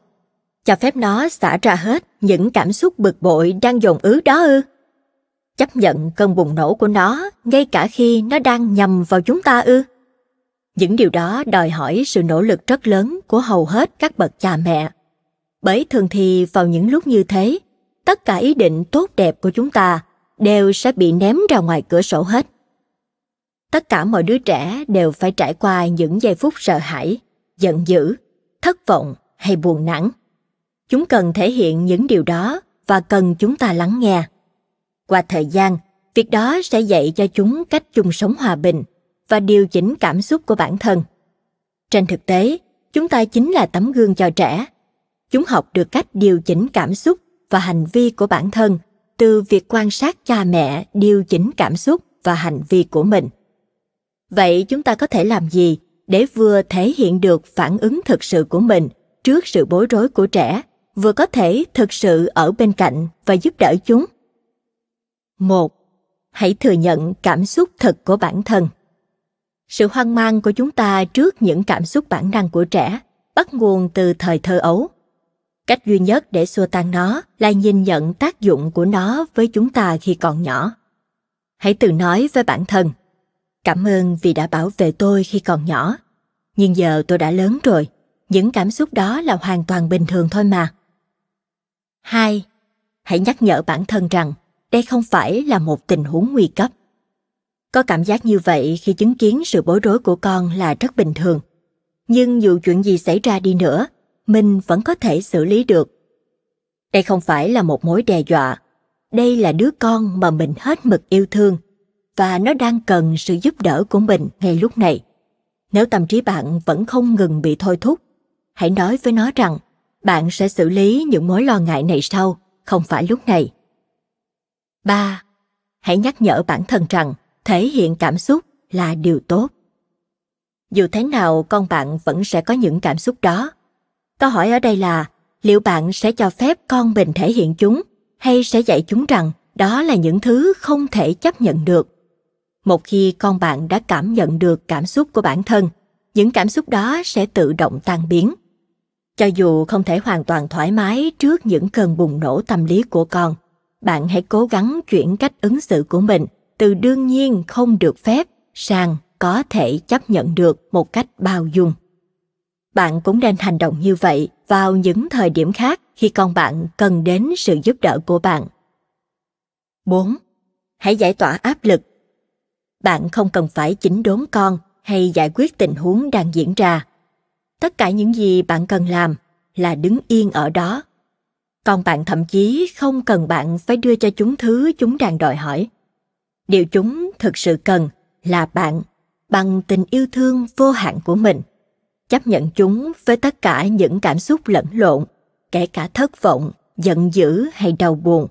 Cho phép nó xả ra hết những cảm xúc bực bội đang dồn ứ đó ư. Chấp nhận cơn bùng nổ của nó ngay cả khi nó đang nhầm vào chúng ta ư. Những điều đó đòi hỏi sự nỗ lực rất lớn của hầu hết các bậc cha mẹ. Bởi thường thì vào những lúc như thế, tất cả ý định tốt đẹp của chúng ta đều sẽ bị ném ra ngoài cửa sổ hết tất cả mọi đứa trẻ đều phải trải qua những giây phút sợ hãi giận dữ thất vọng hay buồn nản chúng cần thể hiện những điều đó và cần chúng ta lắng nghe qua thời gian việc đó sẽ dạy cho chúng cách chung sống hòa bình và điều chỉnh cảm xúc của bản thân trên thực tế chúng ta chính là tấm gương cho trẻ chúng học được cách điều chỉnh cảm xúc và hành vi của bản thân từ việc quan sát cha mẹ điều chỉnh cảm xúc và hành vi của mình Vậy chúng ta có thể làm gì để vừa thể hiện được phản ứng thực sự của mình trước sự bối rối của trẻ, vừa có thể thực sự ở bên cạnh và giúp đỡ chúng? Một, Hãy thừa nhận cảm xúc thật của bản thân. Sự hoang mang của chúng ta trước những cảm xúc bản năng của trẻ bắt nguồn từ thời thơ ấu. Cách duy nhất để xua tan nó là nhìn nhận tác dụng của nó với chúng ta khi còn nhỏ. Hãy tự nói với bản thân – Cảm ơn vì đã bảo vệ tôi khi còn nhỏ. Nhưng giờ tôi đã lớn rồi, những cảm xúc đó là hoàn toàn bình thường thôi mà. hai Hãy nhắc nhở bản thân rằng đây không phải là một tình huống nguy cấp. Có cảm giác như vậy khi chứng kiến sự bối rối của con là rất bình thường. Nhưng dù chuyện gì xảy ra đi nữa, mình vẫn có thể xử lý được. Đây không phải là một mối đe dọa. Đây là đứa con mà mình hết mực yêu thương và nó đang cần sự giúp đỡ của mình ngay lúc này. Nếu tâm trí bạn vẫn không ngừng bị thôi thúc, hãy nói với nó rằng bạn sẽ xử lý những mối lo ngại này sau, không phải lúc này. ba Hãy nhắc nhở bản thân rằng thể hiện cảm xúc là điều tốt. Dù thế nào con bạn vẫn sẽ có những cảm xúc đó. Câu hỏi ở đây là liệu bạn sẽ cho phép con mình thể hiện chúng hay sẽ dạy chúng rằng đó là những thứ không thể chấp nhận được một khi con bạn đã cảm nhận được cảm xúc của bản thân những cảm xúc đó sẽ tự động tan biến cho dù không thể hoàn toàn thoải mái trước những cơn bùng nổ tâm lý của con bạn hãy cố gắng chuyển cách ứng xử của mình từ đương nhiên không được phép sang có thể chấp nhận được một cách bao dung bạn cũng nên hành động như vậy vào những thời điểm khác khi con bạn cần đến sự giúp đỡ của bạn. 4. Hãy giải tỏa áp lực bạn không cần phải chỉnh đốn con hay giải quyết tình huống đang diễn ra. Tất cả những gì bạn cần làm là đứng yên ở đó. Còn bạn thậm chí không cần bạn phải đưa cho chúng thứ chúng đang đòi hỏi. Điều chúng thực sự cần là bạn bằng tình yêu thương vô hạn của mình chấp nhận chúng với tất cả những cảm xúc lẫn lộn kể cả thất vọng giận dữ hay đau buồn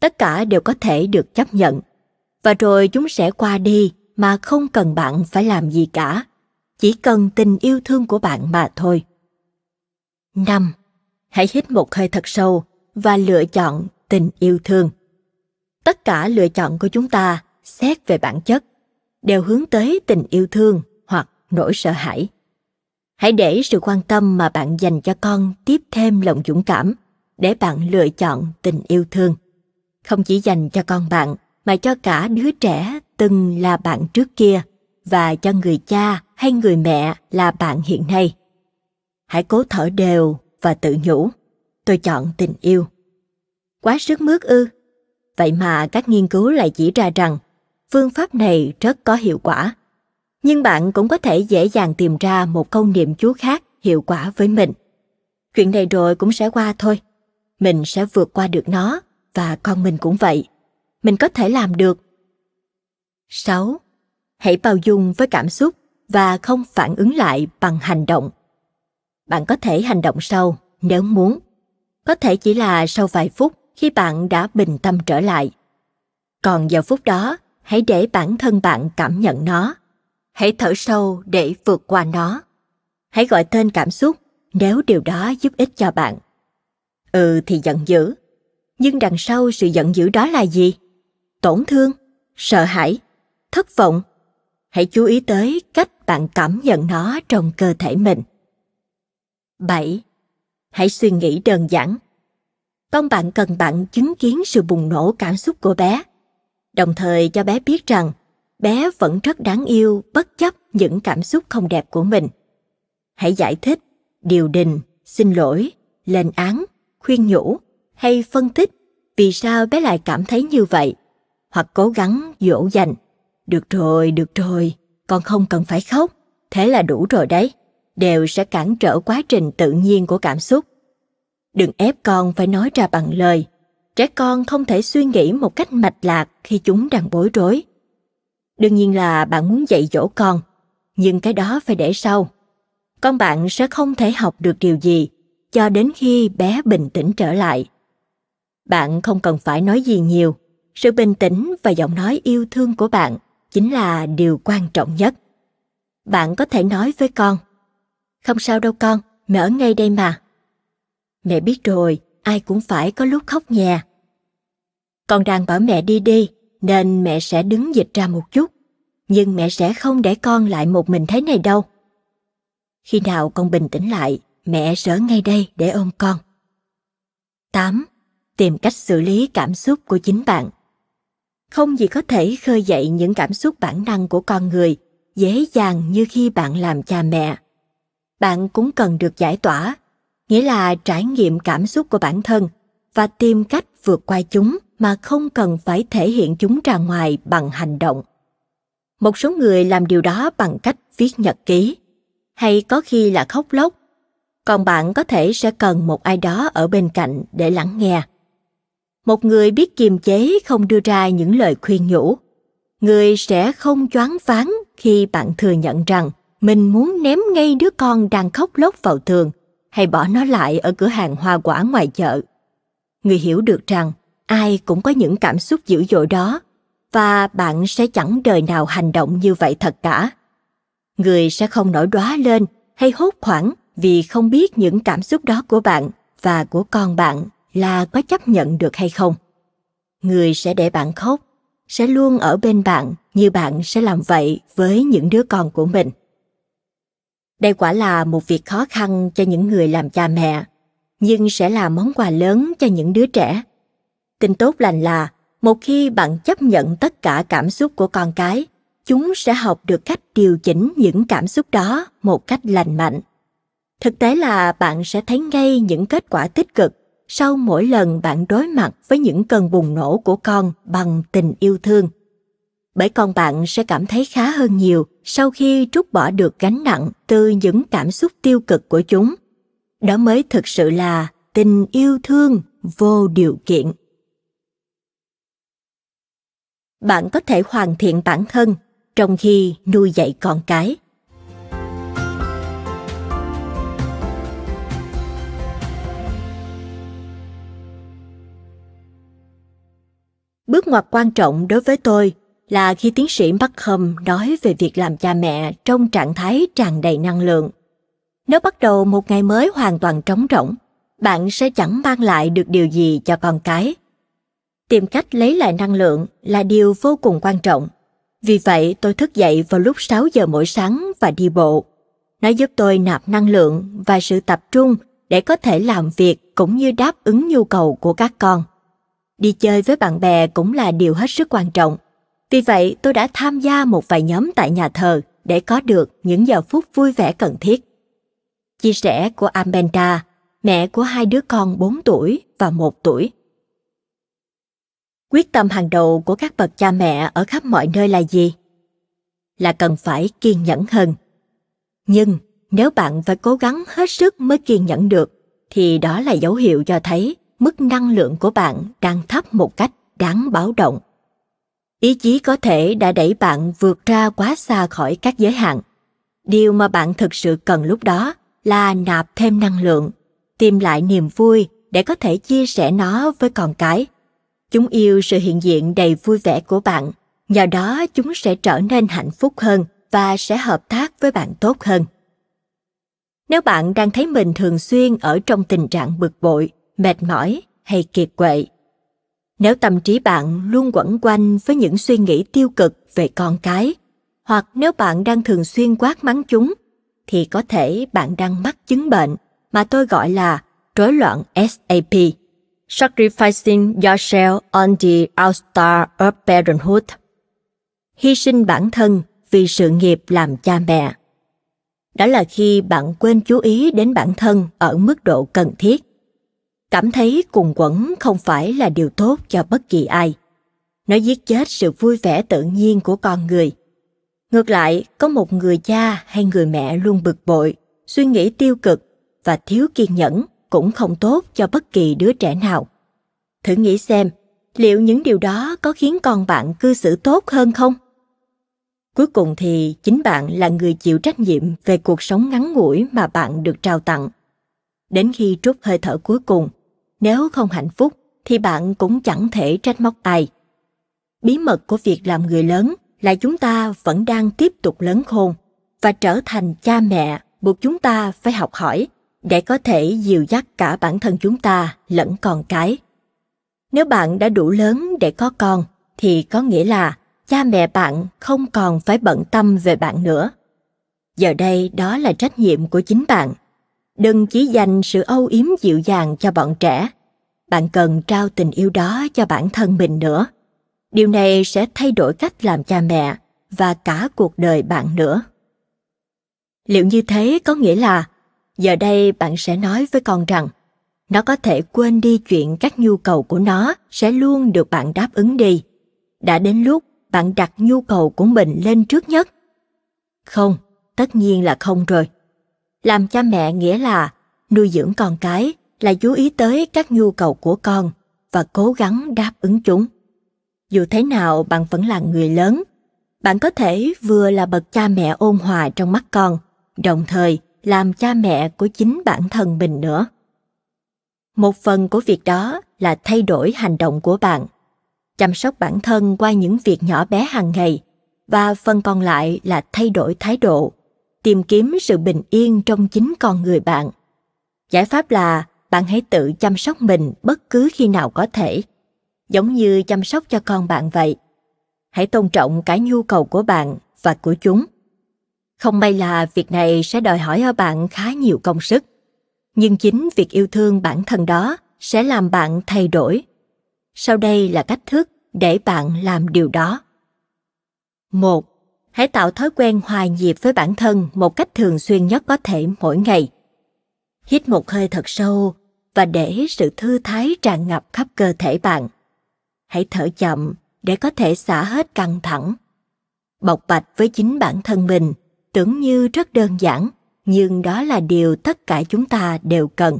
tất cả đều có thể được chấp nhận và rồi chúng sẽ qua đi mà không cần bạn phải làm gì cả chỉ cần tình yêu thương của bạn mà thôi 5. Hãy hít một hơi thật sâu và lựa chọn tình yêu thương. Tất cả lựa chọn của chúng ta xét về bản chất đều hướng tới tình yêu thương hoặc nỗi sợ hãi. Hãy để sự quan tâm mà bạn dành cho con tiếp thêm lòng dũng cảm để bạn lựa chọn tình yêu thương. Không chỉ dành cho con bạn mà cho cả đứa trẻ từng là bạn trước kia và cho người cha hay người mẹ là bạn hiện nay. Hãy cố thở đều và tự nhủ. Tôi chọn tình yêu. Quá sức mướt ư. Vậy mà các nghiên cứu lại chỉ ra rằng phương pháp này rất có hiệu quả. Nhưng bạn cũng có thể dễ dàng tìm ra một câu niệm chú khác hiệu quả với mình. Chuyện này rồi cũng sẽ qua thôi. Mình sẽ vượt qua được nó và con mình cũng vậy mình có thể làm được. 6. Hãy bao dung với cảm xúc và không phản ứng lại bằng hành động. Bạn có thể hành động sau nếu muốn. Có thể chỉ là sau vài phút khi bạn đã bình tâm trở lại. Còn giờ phút đó, hãy để bản thân bạn cảm nhận nó. Hãy thở sâu để vượt qua nó. Hãy gọi tên cảm xúc nếu điều đó giúp ích cho bạn. Ừ thì giận dữ. Nhưng đằng sau sự giận dữ đó là gì? tổn thương sợ hãi thất vọng hãy chú ý tới cách bạn cảm nhận nó trong cơ thể mình 7. Hãy suy nghĩ đơn giản. Con bạn cần bạn chứng kiến sự bùng nổ cảm xúc của bé, đồng thời cho bé biết rằng bé vẫn rất đáng yêu bất chấp những cảm xúc không đẹp của mình. Hãy giải thích, điều đình, xin lỗi, lên án, khuyên nhủ hay phân tích vì sao bé lại cảm thấy như vậy hoặc cố gắng dỗ dành. Được rồi, được rồi, con không cần phải khóc, thế là đủ rồi đấy, đều sẽ cản trở quá trình tự nhiên của cảm xúc. Đừng ép con phải nói ra bằng lời, trẻ con không thể suy nghĩ một cách mạch lạc khi chúng đang bối rối. Đương nhiên là bạn muốn dạy dỗ con, nhưng cái đó phải để sau. Con bạn sẽ không thể học được điều gì cho đến khi bé bình tĩnh trở lại. Bạn không cần phải nói gì nhiều, sự bình tĩnh và giọng nói yêu thương của bạn chính là điều quan trọng nhất bạn có thể nói với con không sao đâu con mẹ ở ngay đây mà mẹ biết rồi ai cũng phải có lúc khóc nhè con đang bảo mẹ đi đi nên mẹ sẽ đứng dịch ra một chút nhưng mẹ sẽ không để con lại một mình thế này đâu khi nào con bình tĩnh lại mẹ sẽ ngay đây để ôm con 8. Tìm cách xử lý cảm xúc của chính bạn không gì có thể khơi dậy những cảm xúc bản năng của con người dễ dàng như khi bạn làm cha mẹ bạn cũng cần được giải tỏa nghĩa là trải nghiệm cảm xúc của bản thân và tìm cách vượt qua chúng mà không cần phải thể hiện chúng ra ngoài bằng hành động một số người làm điều đó bằng cách viết nhật ký hay có khi là khóc lóc còn bạn có thể sẽ cần một ai đó ở bên cạnh để lắng nghe một người biết kiềm chế không đưa ra những lời khuyên nhủ người sẽ không choáng váng khi bạn thừa nhận rằng mình muốn ném ngay đứa con đang khóc lóc vào tường hay bỏ nó lại ở cửa hàng hoa quả ngoài chợ người hiểu được rằng ai cũng có những cảm xúc dữ dội đó và bạn sẽ chẳng đời nào hành động như vậy thật cả người sẽ không nổi đóa lên hay hốt hoảng vì không biết những cảm xúc đó của bạn và của con bạn là có chấp nhận được hay không người sẽ để bạn khóc sẽ luôn ở bên bạn như bạn sẽ làm vậy với những đứa con của mình đây quả là một việc khó khăn cho những người làm cha mẹ nhưng sẽ là món quà lớn cho những đứa trẻ tin tốt lành là một khi bạn chấp nhận tất cả cảm xúc của con cái chúng sẽ học được cách điều chỉnh những cảm xúc đó một cách lành mạnh thực tế là bạn sẽ thấy ngay những kết quả tích cực sau mỗi lần bạn đối mặt với những cơn bùng nổ của con bằng tình yêu thương bởi con bạn sẽ cảm thấy khá hơn nhiều sau khi trút bỏ được gánh nặng từ những cảm xúc tiêu cực của chúng đó mới thực sự là tình yêu thương vô điều kiện bạn có thể hoàn thiện bản thân trong khi nuôi dạy con cái ngoặt quan trọng đối với tôi là khi tiến sĩ Markham nói về việc làm cha mẹ trong trạng thái tràn đầy năng lượng. Nếu bắt đầu một ngày mới hoàn toàn trống rỗng, bạn sẽ chẳng mang lại được điều gì cho con cái. Tìm cách lấy lại năng lượng là điều vô cùng quan trọng. Vì vậy, tôi thức dậy vào lúc 6 giờ mỗi sáng và đi bộ. Nó giúp tôi nạp năng lượng và sự tập trung để có thể làm việc cũng như đáp ứng nhu cầu của các con đi chơi với bạn bè cũng là điều hết sức quan trọng. Vì vậy, tôi đã tham gia một vài nhóm tại nhà thờ để có được những giờ phút vui vẻ cần thiết. Chia sẻ của Ambenta, mẹ của hai đứa con 4 tuổi và 1 tuổi. Quyết tâm hàng đầu của các bậc cha mẹ ở khắp mọi nơi là gì? Là cần phải kiên nhẫn hơn. Nhưng nếu bạn phải cố gắng hết sức mới kiên nhẫn được, thì đó là dấu hiệu cho thấy mức năng lượng của bạn đang thấp một cách đáng báo động. Ý chí có thể đã đẩy bạn vượt ra quá xa khỏi các giới hạn. Điều mà bạn thực sự cần lúc đó là nạp thêm năng lượng, tìm lại niềm vui để có thể chia sẻ nó với con cái. Chúng yêu sự hiện diện đầy vui vẻ của bạn, nhờ đó chúng sẽ trở nên hạnh phúc hơn và sẽ hợp tác với bạn tốt hơn. Nếu bạn đang thấy mình thường xuyên ở trong tình trạng bực bội, mệt mỏi hay kiệt quệ nếu tâm trí bạn luôn quẩn quanh với những suy nghĩ tiêu cực về con cái hoặc nếu bạn đang thường xuyên quát mắng chúng thì có thể bạn đang mắc chứng bệnh mà tôi gọi là rối loạn SAP Sacrificing yourself on the altar of parenthood hy sinh bản thân vì sự nghiệp làm cha mẹ đó là khi bạn quên chú ý đến bản thân ở mức độ cần thiết cảm thấy cùng quẩn không phải là điều tốt cho bất kỳ ai nó giết chết sự vui vẻ tự nhiên của con người ngược lại có một người cha hay người mẹ luôn bực bội suy nghĩ tiêu cực và thiếu kiên nhẫn cũng không tốt cho bất kỳ đứa trẻ nào thử nghĩ xem liệu những điều đó có khiến con bạn cư xử tốt hơn không cuối cùng thì chính bạn là người chịu trách nhiệm về cuộc sống ngắn ngủi mà bạn được trao tặng đến khi trút hơi thở cuối cùng nếu không hạnh phúc thì bạn cũng chẳng thể trách móc ai. Bí mật của việc làm người lớn là chúng ta vẫn đang tiếp tục lớn khôn và trở thành cha mẹ buộc chúng ta phải học hỏi để có thể dìu dắt cả bản thân chúng ta lẫn con cái. Nếu bạn đã đủ lớn để có con thì có nghĩa là cha mẹ bạn không còn phải bận tâm về bạn nữa. Giờ đây đó là trách nhiệm của chính bạn đừng chỉ dành sự âu yếm dịu dàng cho bọn trẻ bạn cần trao tình yêu đó cho bản thân mình nữa điều này sẽ thay đổi cách làm cha mẹ và cả cuộc đời bạn nữa liệu như thế có nghĩa là giờ đây bạn sẽ nói với con rằng nó có thể quên đi chuyện các nhu cầu của nó sẽ luôn được bạn đáp ứng đi đã đến lúc bạn đặt nhu cầu của mình lên trước nhất không tất nhiên là không rồi làm cha mẹ nghĩa là nuôi dưỡng con cái là chú ý tới các nhu cầu của con và cố gắng đáp ứng chúng dù thế nào bạn vẫn là người lớn bạn có thể vừa là bậc cha mẹ ôn hòa trong mắt con đồng thời làm cha mẹ của chính bản thân mình nữa một phần của việc đó là thay đổi hành động của bạn chăm sóc bản thân qua những việc nhỏ bé hàng ngày và phần còn lại là thay đổi thái độ tìm kiếm sự bình yên trong chính con người bạn giải pháp là bạn hãy tự chăm sóc mình bất cứ khi nào có thể giống như chăm sóc cho con bạn vậy hãy tôn trọng cả nhu cầu của bạn và của chúng không may là việc này sẽ đòi hỏi ở bạn khá nhiều công sức nhưng chính việc yêu thương bản thân đó sẽ làm bạn thay đổi sau đây là cách thức để bạn làm điều đó một Hãy tạo thói quen hòa nhịp với bản thân một cách thường xuyên nhất có thể mỗi ngày. Hít một hơi thật sâu và để sự thư thái tràn ngập khắp cơ thể bạn. Hãy thở chậm để có thể xả hết căng thẳng. Bộc bạch với chính bản thân mình tưởng như rất đơn giản, nhưng đó là điều tất cả chúng ta đều cần.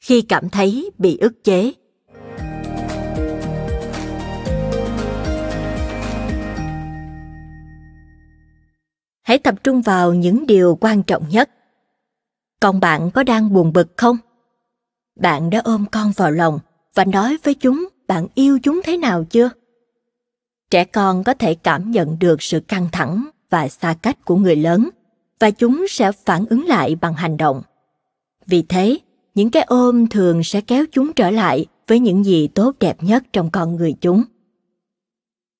Khi cảm thấy bị ức chế, hãy tập trung vào những điều quan trọng nhất. Còn bạn có đang buồn bực không? Bạn đã ôm con vào lòng và nói với chúng bạn yêu chúng thế nào chưa? Trẻ con có thể cảm nhận được sự căng thẳng và xa cách của người lớn và chúng sẽ phản ứng lại bằng hành động. Vì thế, những cái ôm thường sẽ kéo chúng trở lại với những gì tốt đẹp nhất trong con người chúng.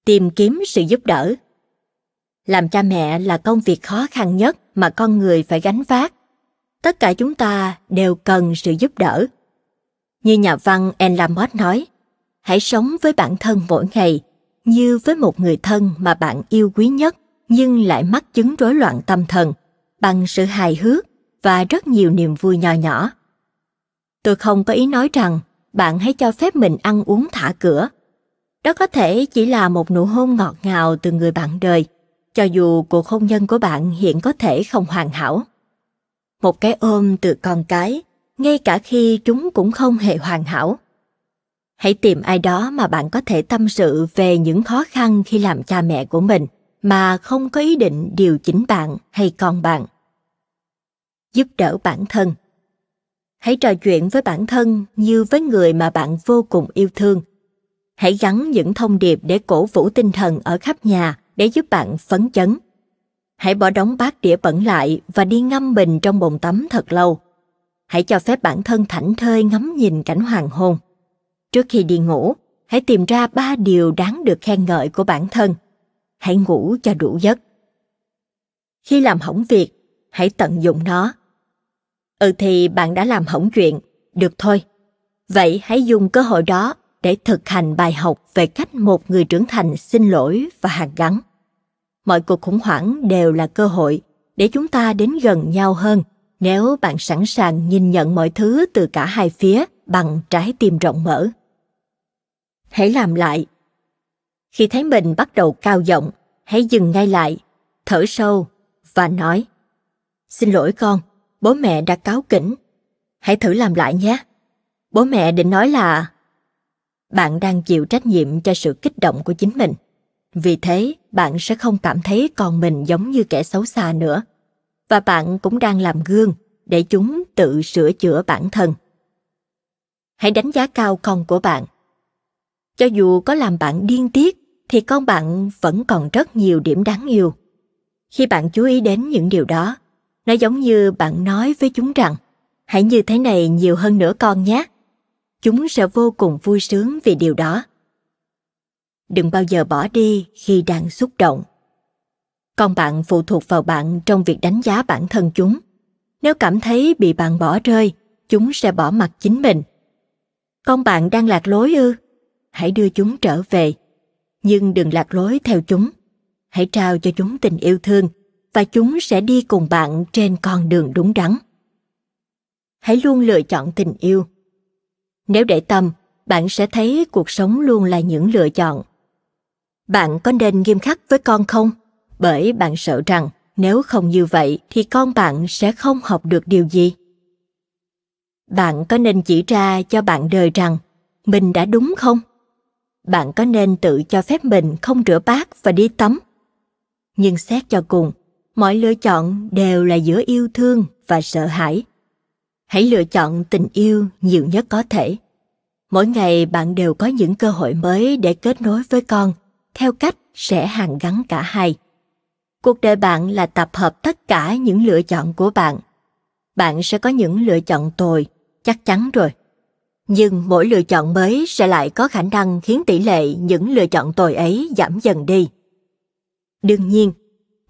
Tìm kiếm sự giúp đỡ làm cha mẹ là công việc khó khăn nhất mà con người phải gánh vác. Tất cả chúng ta đều cần sự giúp đỡ. Như nhà văn Enlamot nói, hãy sống với bản thân mỗi ngày như với một người thân mà bạn yêu quý nhất nhưng lại mắc chứng rối loạn tâm thần bằng sự hài hước và rất nhiều niềm vui nhỏ nhỏ. Tôi không có ý nói rằng bạn hãy cho phép mình ăn uống thả cửa. Đó có thể chỉ là một nụ hôn ngọt ngào từ người bạn đời cho dù cuộc hôn nhân của bạn hiện có thể không hoàn hảo. Một cái ôm từ con cái, ngay cả khi chúng cũng không hề hoàn hảo. Hãy tìm ai đó mà bạn có thể tâm sự về những khó khăn khi làm cha mẹ của mình mà không có ý định điều chỉnh bạn hay con bạn. Giúp đỡ bản thân Hãy trò chuyện với bản thân như với người mà bạn vô cùng yêu thương. Hãy gắn những thông điệp để cổ vũ tinh thần ở khắp nhà để giúp bạn phấn chấn. Hãy bỏ đóng bát đĩa bẩn lại và đi ngâm mình trong bồn tắm thật lâu. Hãy cho phép bản thân thảnh thơi ngắm nhìn cảnh hoàng hôn. Trước khi đi ngủ, hãy tìm ra ba điều đáng được khen ngợi của bản thân. Hãy ngủ cho đủ giấc. Khi làm hỏng việc, hãy tận dụng nó. Ừ thì bạn đã làm hỏng chuyện, được thôi. Vậy hãy dùng cơ hội đó để thực hành bài học về cách một người trưởng thành xin lỗi và hàn gắn. Mọi cuộc khủng hoảng đều là cơ hội để chúng ta đến gần nhau hơn nếu bạn sẵn sàng nhìn nhận mọi thứ từ cả hai phía bằng trái tim rộng mở. Hãy làm lại. Khi thấy mình bắt đầu cao giọng, hãy dừng ngay lại, thở sâu và nói Xin lỗi con, bố mẹ đã cáo kỉnh. Hãy thử làm lại nhé. Bố mẹ định nói là bạn đang chịu trách nhiệm cho sự kích động của chính mình vì thế bạn sẽ không cảm thấy con mình giống như kẻ xấu xa nữa và bạn cũng đang làm gương để chúng tự sửa chữa bản thân hãy đánh giá cao con của bạn cho dù có làm bạn điên tiết thì con bạn vẫn còn rất nhiều điểm đáng yêu khi bạn chú ý đến những điều đó nó giống như bạn nói với chúng rằng hãy như thế này nhiều hơn nữa con nhé chúng sẽ vô cùng vui sướng vì điều đó đừng bao giờ bỏ đi khi đang xúc động con bạn phụ thuộc vào bạn trong việc đánh giá bản thân chúng nếu cảm thấy bị bạn bỏ rơi chúng sẽ bỏ mặt chính mình con bạn đang lạc lối ư hãy đưa chúng trở về nhưng đừng lạc lối theo chúng hãy trao cho chúng tình yêu thương và chúng sẽ đi cùng bạn trên con đường đúng đắn hãy luôn lựa chọn tình yêu nếu để tâm, bạn sẽ thấy cuộc sống luôn là những lựa chọn. Bạn có nên nghiêm khắc với con không? Bởi bạn sợ rằng nếu không như vậy thì con bạn sẽ không học được điều gì. Bạn có nên chỉ ra cho bạn đời rằng mình đã đúng không? Bạn có nên tự cho phép mình không rửa bát và đi tắm? Nhưng xét cho cùng, mọi lựa chọn đều là giữa yêu thương và sợ hãi hãy lựa chọn tình yêu nhiều nhất có thể mỗi ngày bạn đều có những cơ hội mới để kết nối với con theo cách sẽ hàn gắn cả hai cuộc đời bạn là tập hợp tất cả những lựa chọn của bạn bạn sẽ có những lựa chọn tồi chắc chắn rồi nhưng mỗi lựa chọn mới sẽ lại có khả năng khiến tỷ lệ những lựa chọn tồi ấy giảm dần đi đương nhiên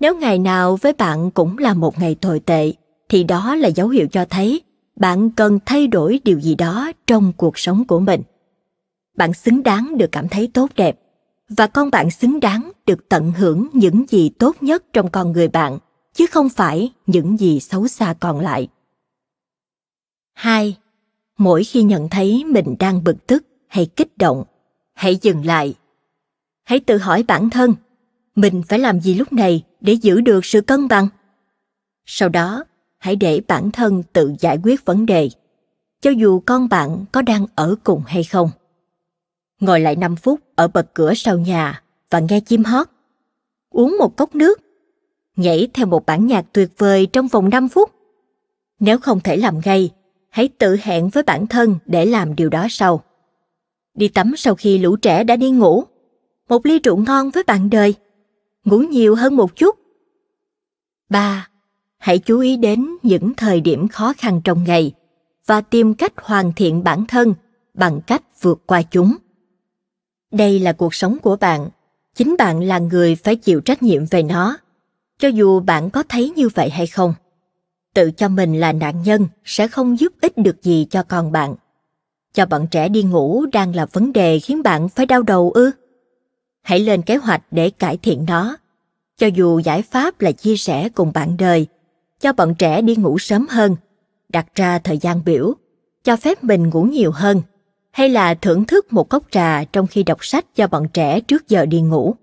nếu ngày nào với bạn cũng là một ngày tồi tệ thì đó là dấu hiệu cho thấy bạn cần thay đổi điều gì đó trong cuộc sống của mình bạn xứng đáng được cảm thấy tốt đẹp và con bạn xứng đáng được tận hưởng những gì tốt nhất trong con người bạn chứ không phải những gì xấu xa còn lại hai mỗi khi nhận thấy mình đang bực tức hay kích động hãy dừng lại hãy tự hỏi bản thân mình phải làm gì lúc này để giữ được sự cân bằng sau đó hãy để bản thân tự giải quyết vấn đề, cho dù con bạn có đang ở cùng hay không. Ngồi lại 5 phút ở bậc cửa sau nhà và nghe chim hót, uống một cốc nước, nhảy theo một bản nhạc tuyệt vời trong vòng 5 phút. Nếu không thể làm ngay, hãy tự hẹn với bản thân để làm điều đó sau. Đi tắm sau khi lũ trẻ đã đi ngủ, một ly rượu ngon với bạn đời, ngủ nhiều hơn một chút. ba hãy chú ý đến những thời điểm khó khăn trong ngày và tìm cách hoàn thiện bản thân bằng cách vượt qua chúng đây là cuộc sống của bạn chính bạn là người phải chịu trách nhiệm về nó cho dù bạn có thấy như vậy hay không tự cho mình là nạn nhân sẽ không giúp ích được gì cho con bạn cho bọn trẻ đi ngủ đang là vấn đề khiến bạn phải đau đầu ư hãy lên kế hoạch để cải thiện nó cho dù giải pháp là chia sẻ cùng bạn đời cho bọn trẻ đi ngủ sớm hơn, đặt ra thời gian biểu, cho phép mình ngủ nhiều hơn, hay là thưởng thức một cốc trà trong khi đọc sách cho bọn trẻ trước giờ đi ngủ.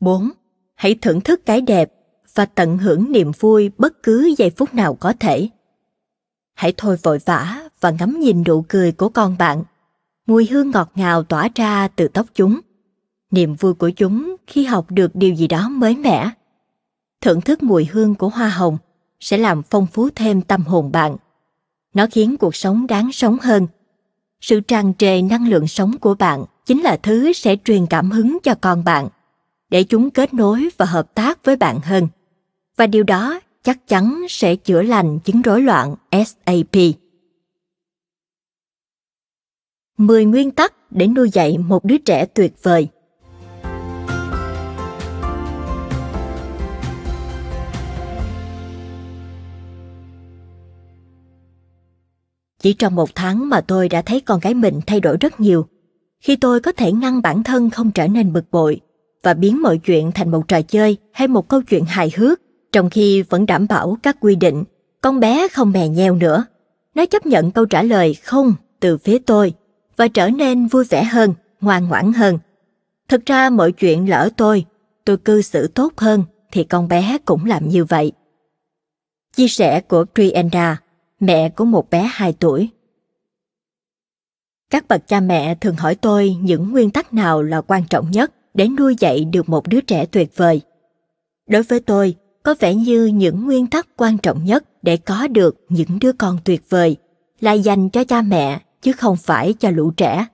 4. Hãy thưởng thức cái đẹp và tận hưởng niềm vui bất cứ giây phút nào có thể. Hãy thôi vội vã và ngắm nhìn nụ cười của con bạn. Mùi hương ngọt ngào tỏa ra từ tóc chúng. Niềm vui của chúng khi học được điều gì đó mới mẻ thưởng thức mùi hương của hoa hồng sẽ làm phong phú thêm tâm hồn bạn. Nó khiến cuộc sống đáng sống hơn. Sự tràn trề năng lượng sống của bạn chính là thứ sẽ truyền cảm hứng cho con bạn, để chúng kết nối và hợp tác với bạn hơn. Và điều đó chắc chắn sẽ chữa lành chứng rối loạn SAP. 10 nguyên tắc để nuôi dạy một đứa trẻ tuyệt vời. Chỉ trong một tháng mà tôi đã thấy con gái mình thay đổi rất nhiều. Khi tôi có thể ngăn bản thân không trở nên bực bội và biến mọi chuyện thành một trò chơi hay một câu chuyện hài hước, trong khi vẫn đảm bảo các quy định, con bé không mè nheo nữa. Nó chấp nhận câu trả lời không từ phía tôi và trở nên vui vẻ hơn, ngoan ngoãn hơn. Thực ra mọi chuyện lỡ tôi, tôi cư xử tốt hơn thì con bé cũng làm như vậy. Chia sẻ của Trienda mẹ của một bé 2 tuổi. Các bậc cha mẹ thường hỏi tôi những nguyên tắc nào là quan trọng nhất để nuôi dạy được một đứa trẻ tuyệt vời. Đối với tôi, có vẻ như những nguyên tắc quan trọng nhất để có được những đứa con tuyệt vời là dành cho cha mẹ chứ không phải cho lũ trẻ.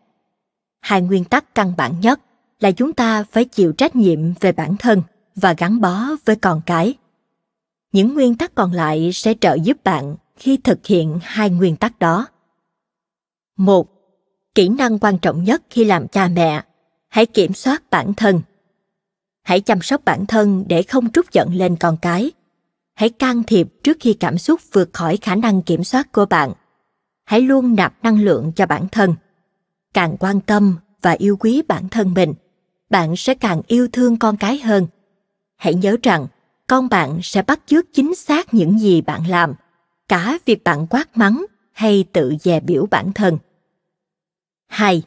Hai nguyên tắc căn bản nhất là chúng ta phải chịu trách nhiệm về bản thân và gắn bó với con cái. Những nguyên tắc còn lại sẽ trợ giúp bạn khi thực hiện hai nguyên tắc đó một kỹ năng quan trọng nhất khi làm cha mẹ hãy kiểm soát bản thân hãy chăm sóc bản thân để không trút giận lên con cái hãy can thiệp trước khi cảm xúc vượt khỏi khả năng kiểm soát của bạn hãy luôn nạp năng lượng cho bản thân càng quan tâm và yêu quý bản thân mình bạn sẽ càng yêu thương con cái hơn hãy nhớ rằng con bạn sẽ bắt chước chính xác những gì bạn làm cả việc bạn quát mắng hay tự dè biểu bản thân. 2.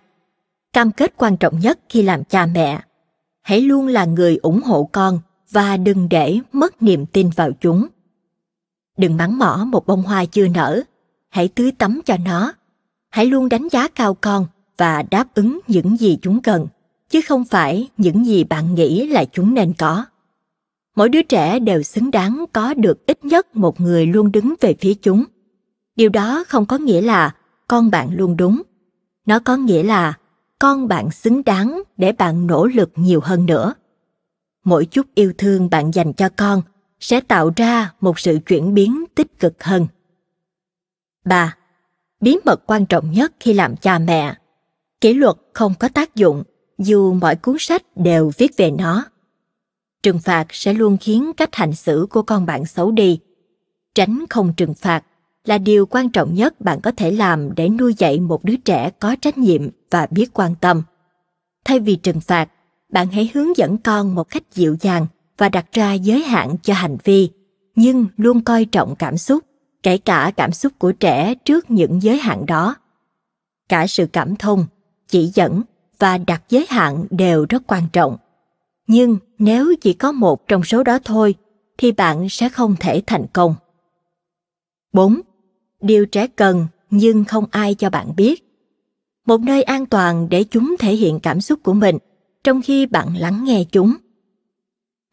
Cam kết quan trọng nhất khi làm cha mẹ. Hãy luôn là người ủng hộ con và đừng để mất niềm tin vào chúng. Đừng mắng mỏ một bông hoa chưa nở, hãy tưới tắm cho nó. Hãy luôn đánh giá cao con và đáp ứng những gì chúng cần, chứ không phải những gì bạn nghĩ là chúng nên có mỗi đứa trẻ đều xứng đáng có được ít nhất một người luôn đứng về phía chúng điều đó không có nghĩa là con bạn luôn đúng nó có nghĩa là con bạn xứng đáng để bạn nỗ lực nhiều hơn nữa mỗi chút yêu thương bạn dành cho con sẽ tạo ra một sự chuyển biến tích cực hơn ba bí mật quan trọng nhất khi làm cha mẹ kỷ luật không có tác dụng dù mọi cuốn sách đều viết về nó trừng phạt sẽ luôn khiến cách hành xử của con bạn xấu đi tránh không trừng phạt là điều quan trọng nhất bạn có thể làm để nuôi dạy một đứa trẻ có trách nhiệm và biết quan tâm thay vì trừng phạt bạn hãy hướng dẫn con một cách dịu dàng và đặt ra giới hạn cho hành vi nhưng luôn coi trọng cảm xúc kể cả cảm xúc của trẻ trước những giới hạn đó cả sự cảm thông chỉ dẫn và đặt giới hạn đều rất quan trọng nhưng nếu chỉ có một trong số đó thôi thì bạn sẽ không thể thành công. 4. Điều trẻ cần nhưng không ai cho bạn biết. Một nơi an toàn để chúng thể hiện cảm xúc của mình trong khi bạn lắng nghe chúng.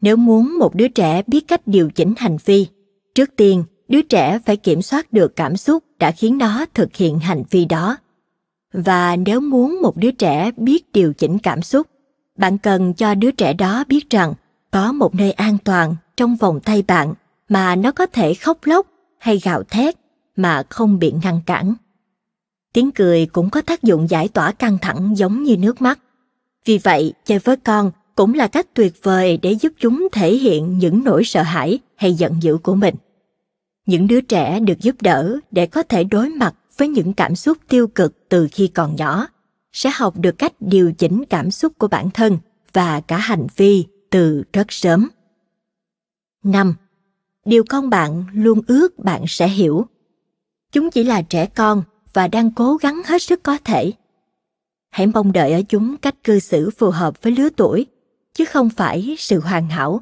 Nếu muốn một đứa trẻ biết cách điều chỉnh hành vi, trước tiên đứa trẻ phải kiểm soát được cảm xúc đã khiến nó thực hiện hành vi đó. Và nếu muốn một đứa trẻ biết điều chỉnh cảm xúc, bạn cần cho đứa trẻ đó biết rằng có một nơi an toàn trong vòng tay bạn mà nó có thể khóc lóc hay gào thét mà không bị ngăn cản tiếng cười cũng có tác dụng giải tỏa căng thẳng giống như nước mắt vì vậy chơi với con cũng là cách tuyệt vời để giúp chúng thể hiện những nỗi sợ hãi hay giận dữ của mình những đứa trẻ được giúp đỡ để có thể đối mặt với những cảm xúc tiêu cực từ khi còn nhỏ sẽ học được cách điều chỉnh cảm xúc của bản thân và cả hành vi từ rất sớm. 5. Điều con bạn luôn ước bạn sẽ hiểu. Chúng chỉ là trẻ con và đang cố gắng hết sức có thể. Hãy mong đợi ở chúng cách cư xử phù hợp với lứa tuổi, chứ không phải sự hoàn hảo.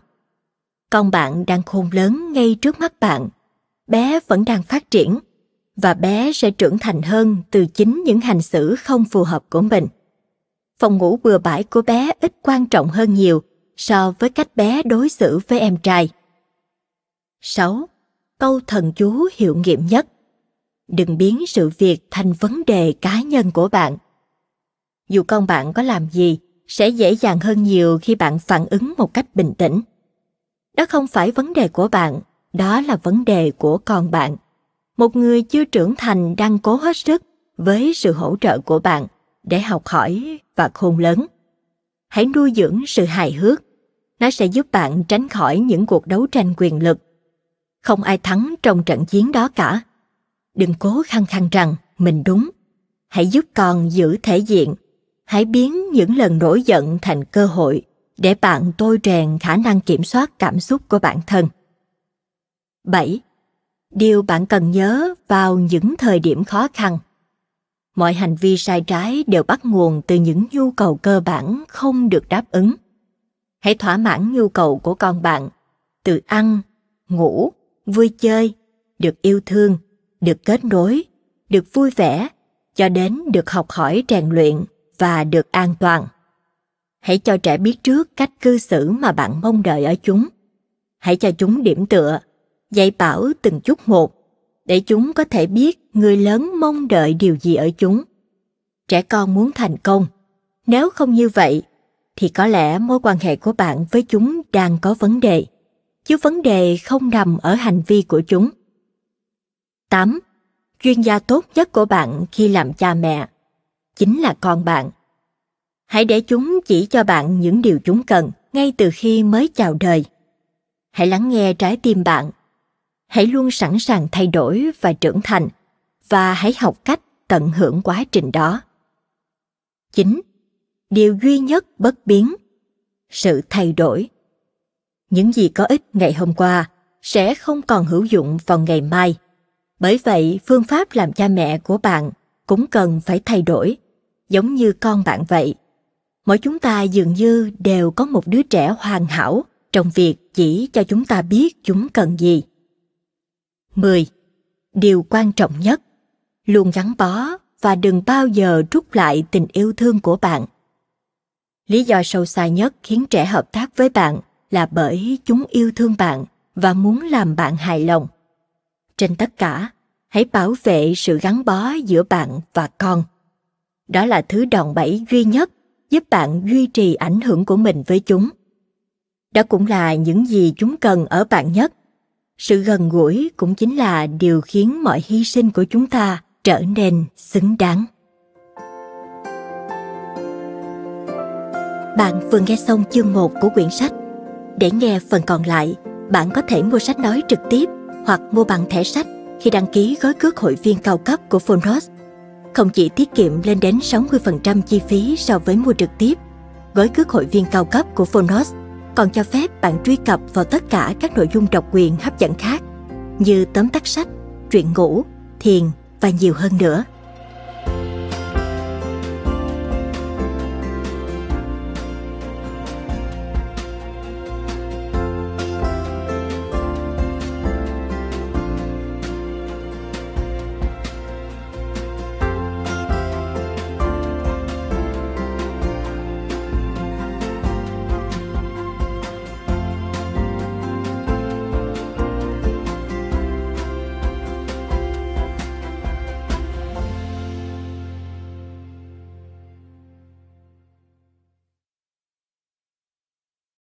Con bạn đang khôn lớn ngay trước mắt bạn, bé vẫn đang phát triển và bé sẽ trưởng thành hơn từ chính những hành xử không phù hợp của mình. Phòng ngủ bừa bãi của bé ít quan trọng hơn nhiều so với cách bé đối xử với em trai. 6. Câu thần chú hiệu nghiệm nhất. Đừng biến sự việc thành vấn đề cá nhân của bạn. Dù con bạn có làm gì, sẽ dễ dàng hơn nhiều khi bạn phản ứng một cách bình tĩnh. Đó không phải vấn đề của bạn, đó là vấn đề của con bạn một người chưa trưởng thành đang cố hết sức với sự hỗ trợ của bạn để học hỏi và khôn lớn hãy nuôi dưỡng sự hài hước nó sẽ giúp bạn tránh khỏi những cuộc đấu tranh quyền lực không ai thắng trong trận chiến đó cả đừng cố khăng khăng rằng mình đúng hãy giúp con giữ thể diện hãy biến những lần nổi giận thành cơ hội để bạn tôi rèn khả năng kiểm soát cảm xúc của bản thân 7 điều bạn cần nhớ vào những thời điểm khó khăn mọi hành vi sai trái đều bắt nguồn từ những nhu cầu cơ bản không được đáp ứng hãy thỏa mãn nhu cầu của con bạn từ ăn ngủ vui chơi được yêu thương được kết nối được vui vẻ cho đến được học hỏi rèn luyện và được an toàn hãy cho trẻ biết trước cách cư xử mà bạn mong đợi ở chúng hãy cho chúng điểm tựa dạy bảo từng chút một, để chúng có thể biết người lớn mong đợi điều gì ở chúng. Trẻ con muốn thành công, nếu không như vậy thì có lẽ mối quan hệ của bạn với chúng đang có vấn đề, chứ vấn đề không nằm ở hành vi của chúng. 8. Chuyên gia tốt nhất của bạn khi làm cha mẹ chính là con bạn. Hãy để chúng chỉ cho bạn những điều chúng cần ngay từ khi mới chào đời. Hãy lắng nghe trái tim bạn hãy luôn sẵn sàng thay đổi và trưởng thành và hãy học cách tận hưởng quá trình đó. 9. Điều duy nhất bất biến, sự thay đổi. Những gì có ích ngày hôm qua sẽ không còn hữu dụng vào ngày mai. Bởi vậy, phương pháp làm cha mẹ của bạn cũng cần phải thay đổi, giống như con bạn vậy. Mỗi chúng ta dường như đều có một đứa trẻ hoàn hảo trong việc chỉ cho chúng ta biết chúng cần gì 10. Điều quan trọng nhất, luôn gắn bó và đừng bao giờ rút lại tình yêu thương của bạn. Lý do sâu xa nhất khiến trẻ hợp tác với bạn là bởi chúng yêu thương bạn và muốn làm bạn hài lòng. Trên tất cả, hãy bảo vệ sự gắn bó giữa bạn và con. Đó là thứ đòn bẩy duy nhất giúp bạn duy trì ảnh hưởng của mình với chúng. Đó cũng là những gì chúng cần ở bạn nhất sự gần gũi cũng chính là điều khiến mọi hy sinh của chúng ta trở nên xứng đáng Bạn vừa nghe xong chương 1 của quyển sách. Để nghe phần còn lại, bạn có thể mua sách nói trực tiếp hoặc mua bằng thẻ sách khi đăng ký gói cước hội viên cao cấp của Phonos. Không chỉ tiết kiệm lên đến 60% chi phí so với mua trực tiếp, gói cước hội viên cao cấp của Phonos – còn cho phép bạn truy cập vào tất cả các nội dung độc quyền hấp dẫn khác như tóm tắt sách, truyện ngủ, thiền và nhiều hơn nữa.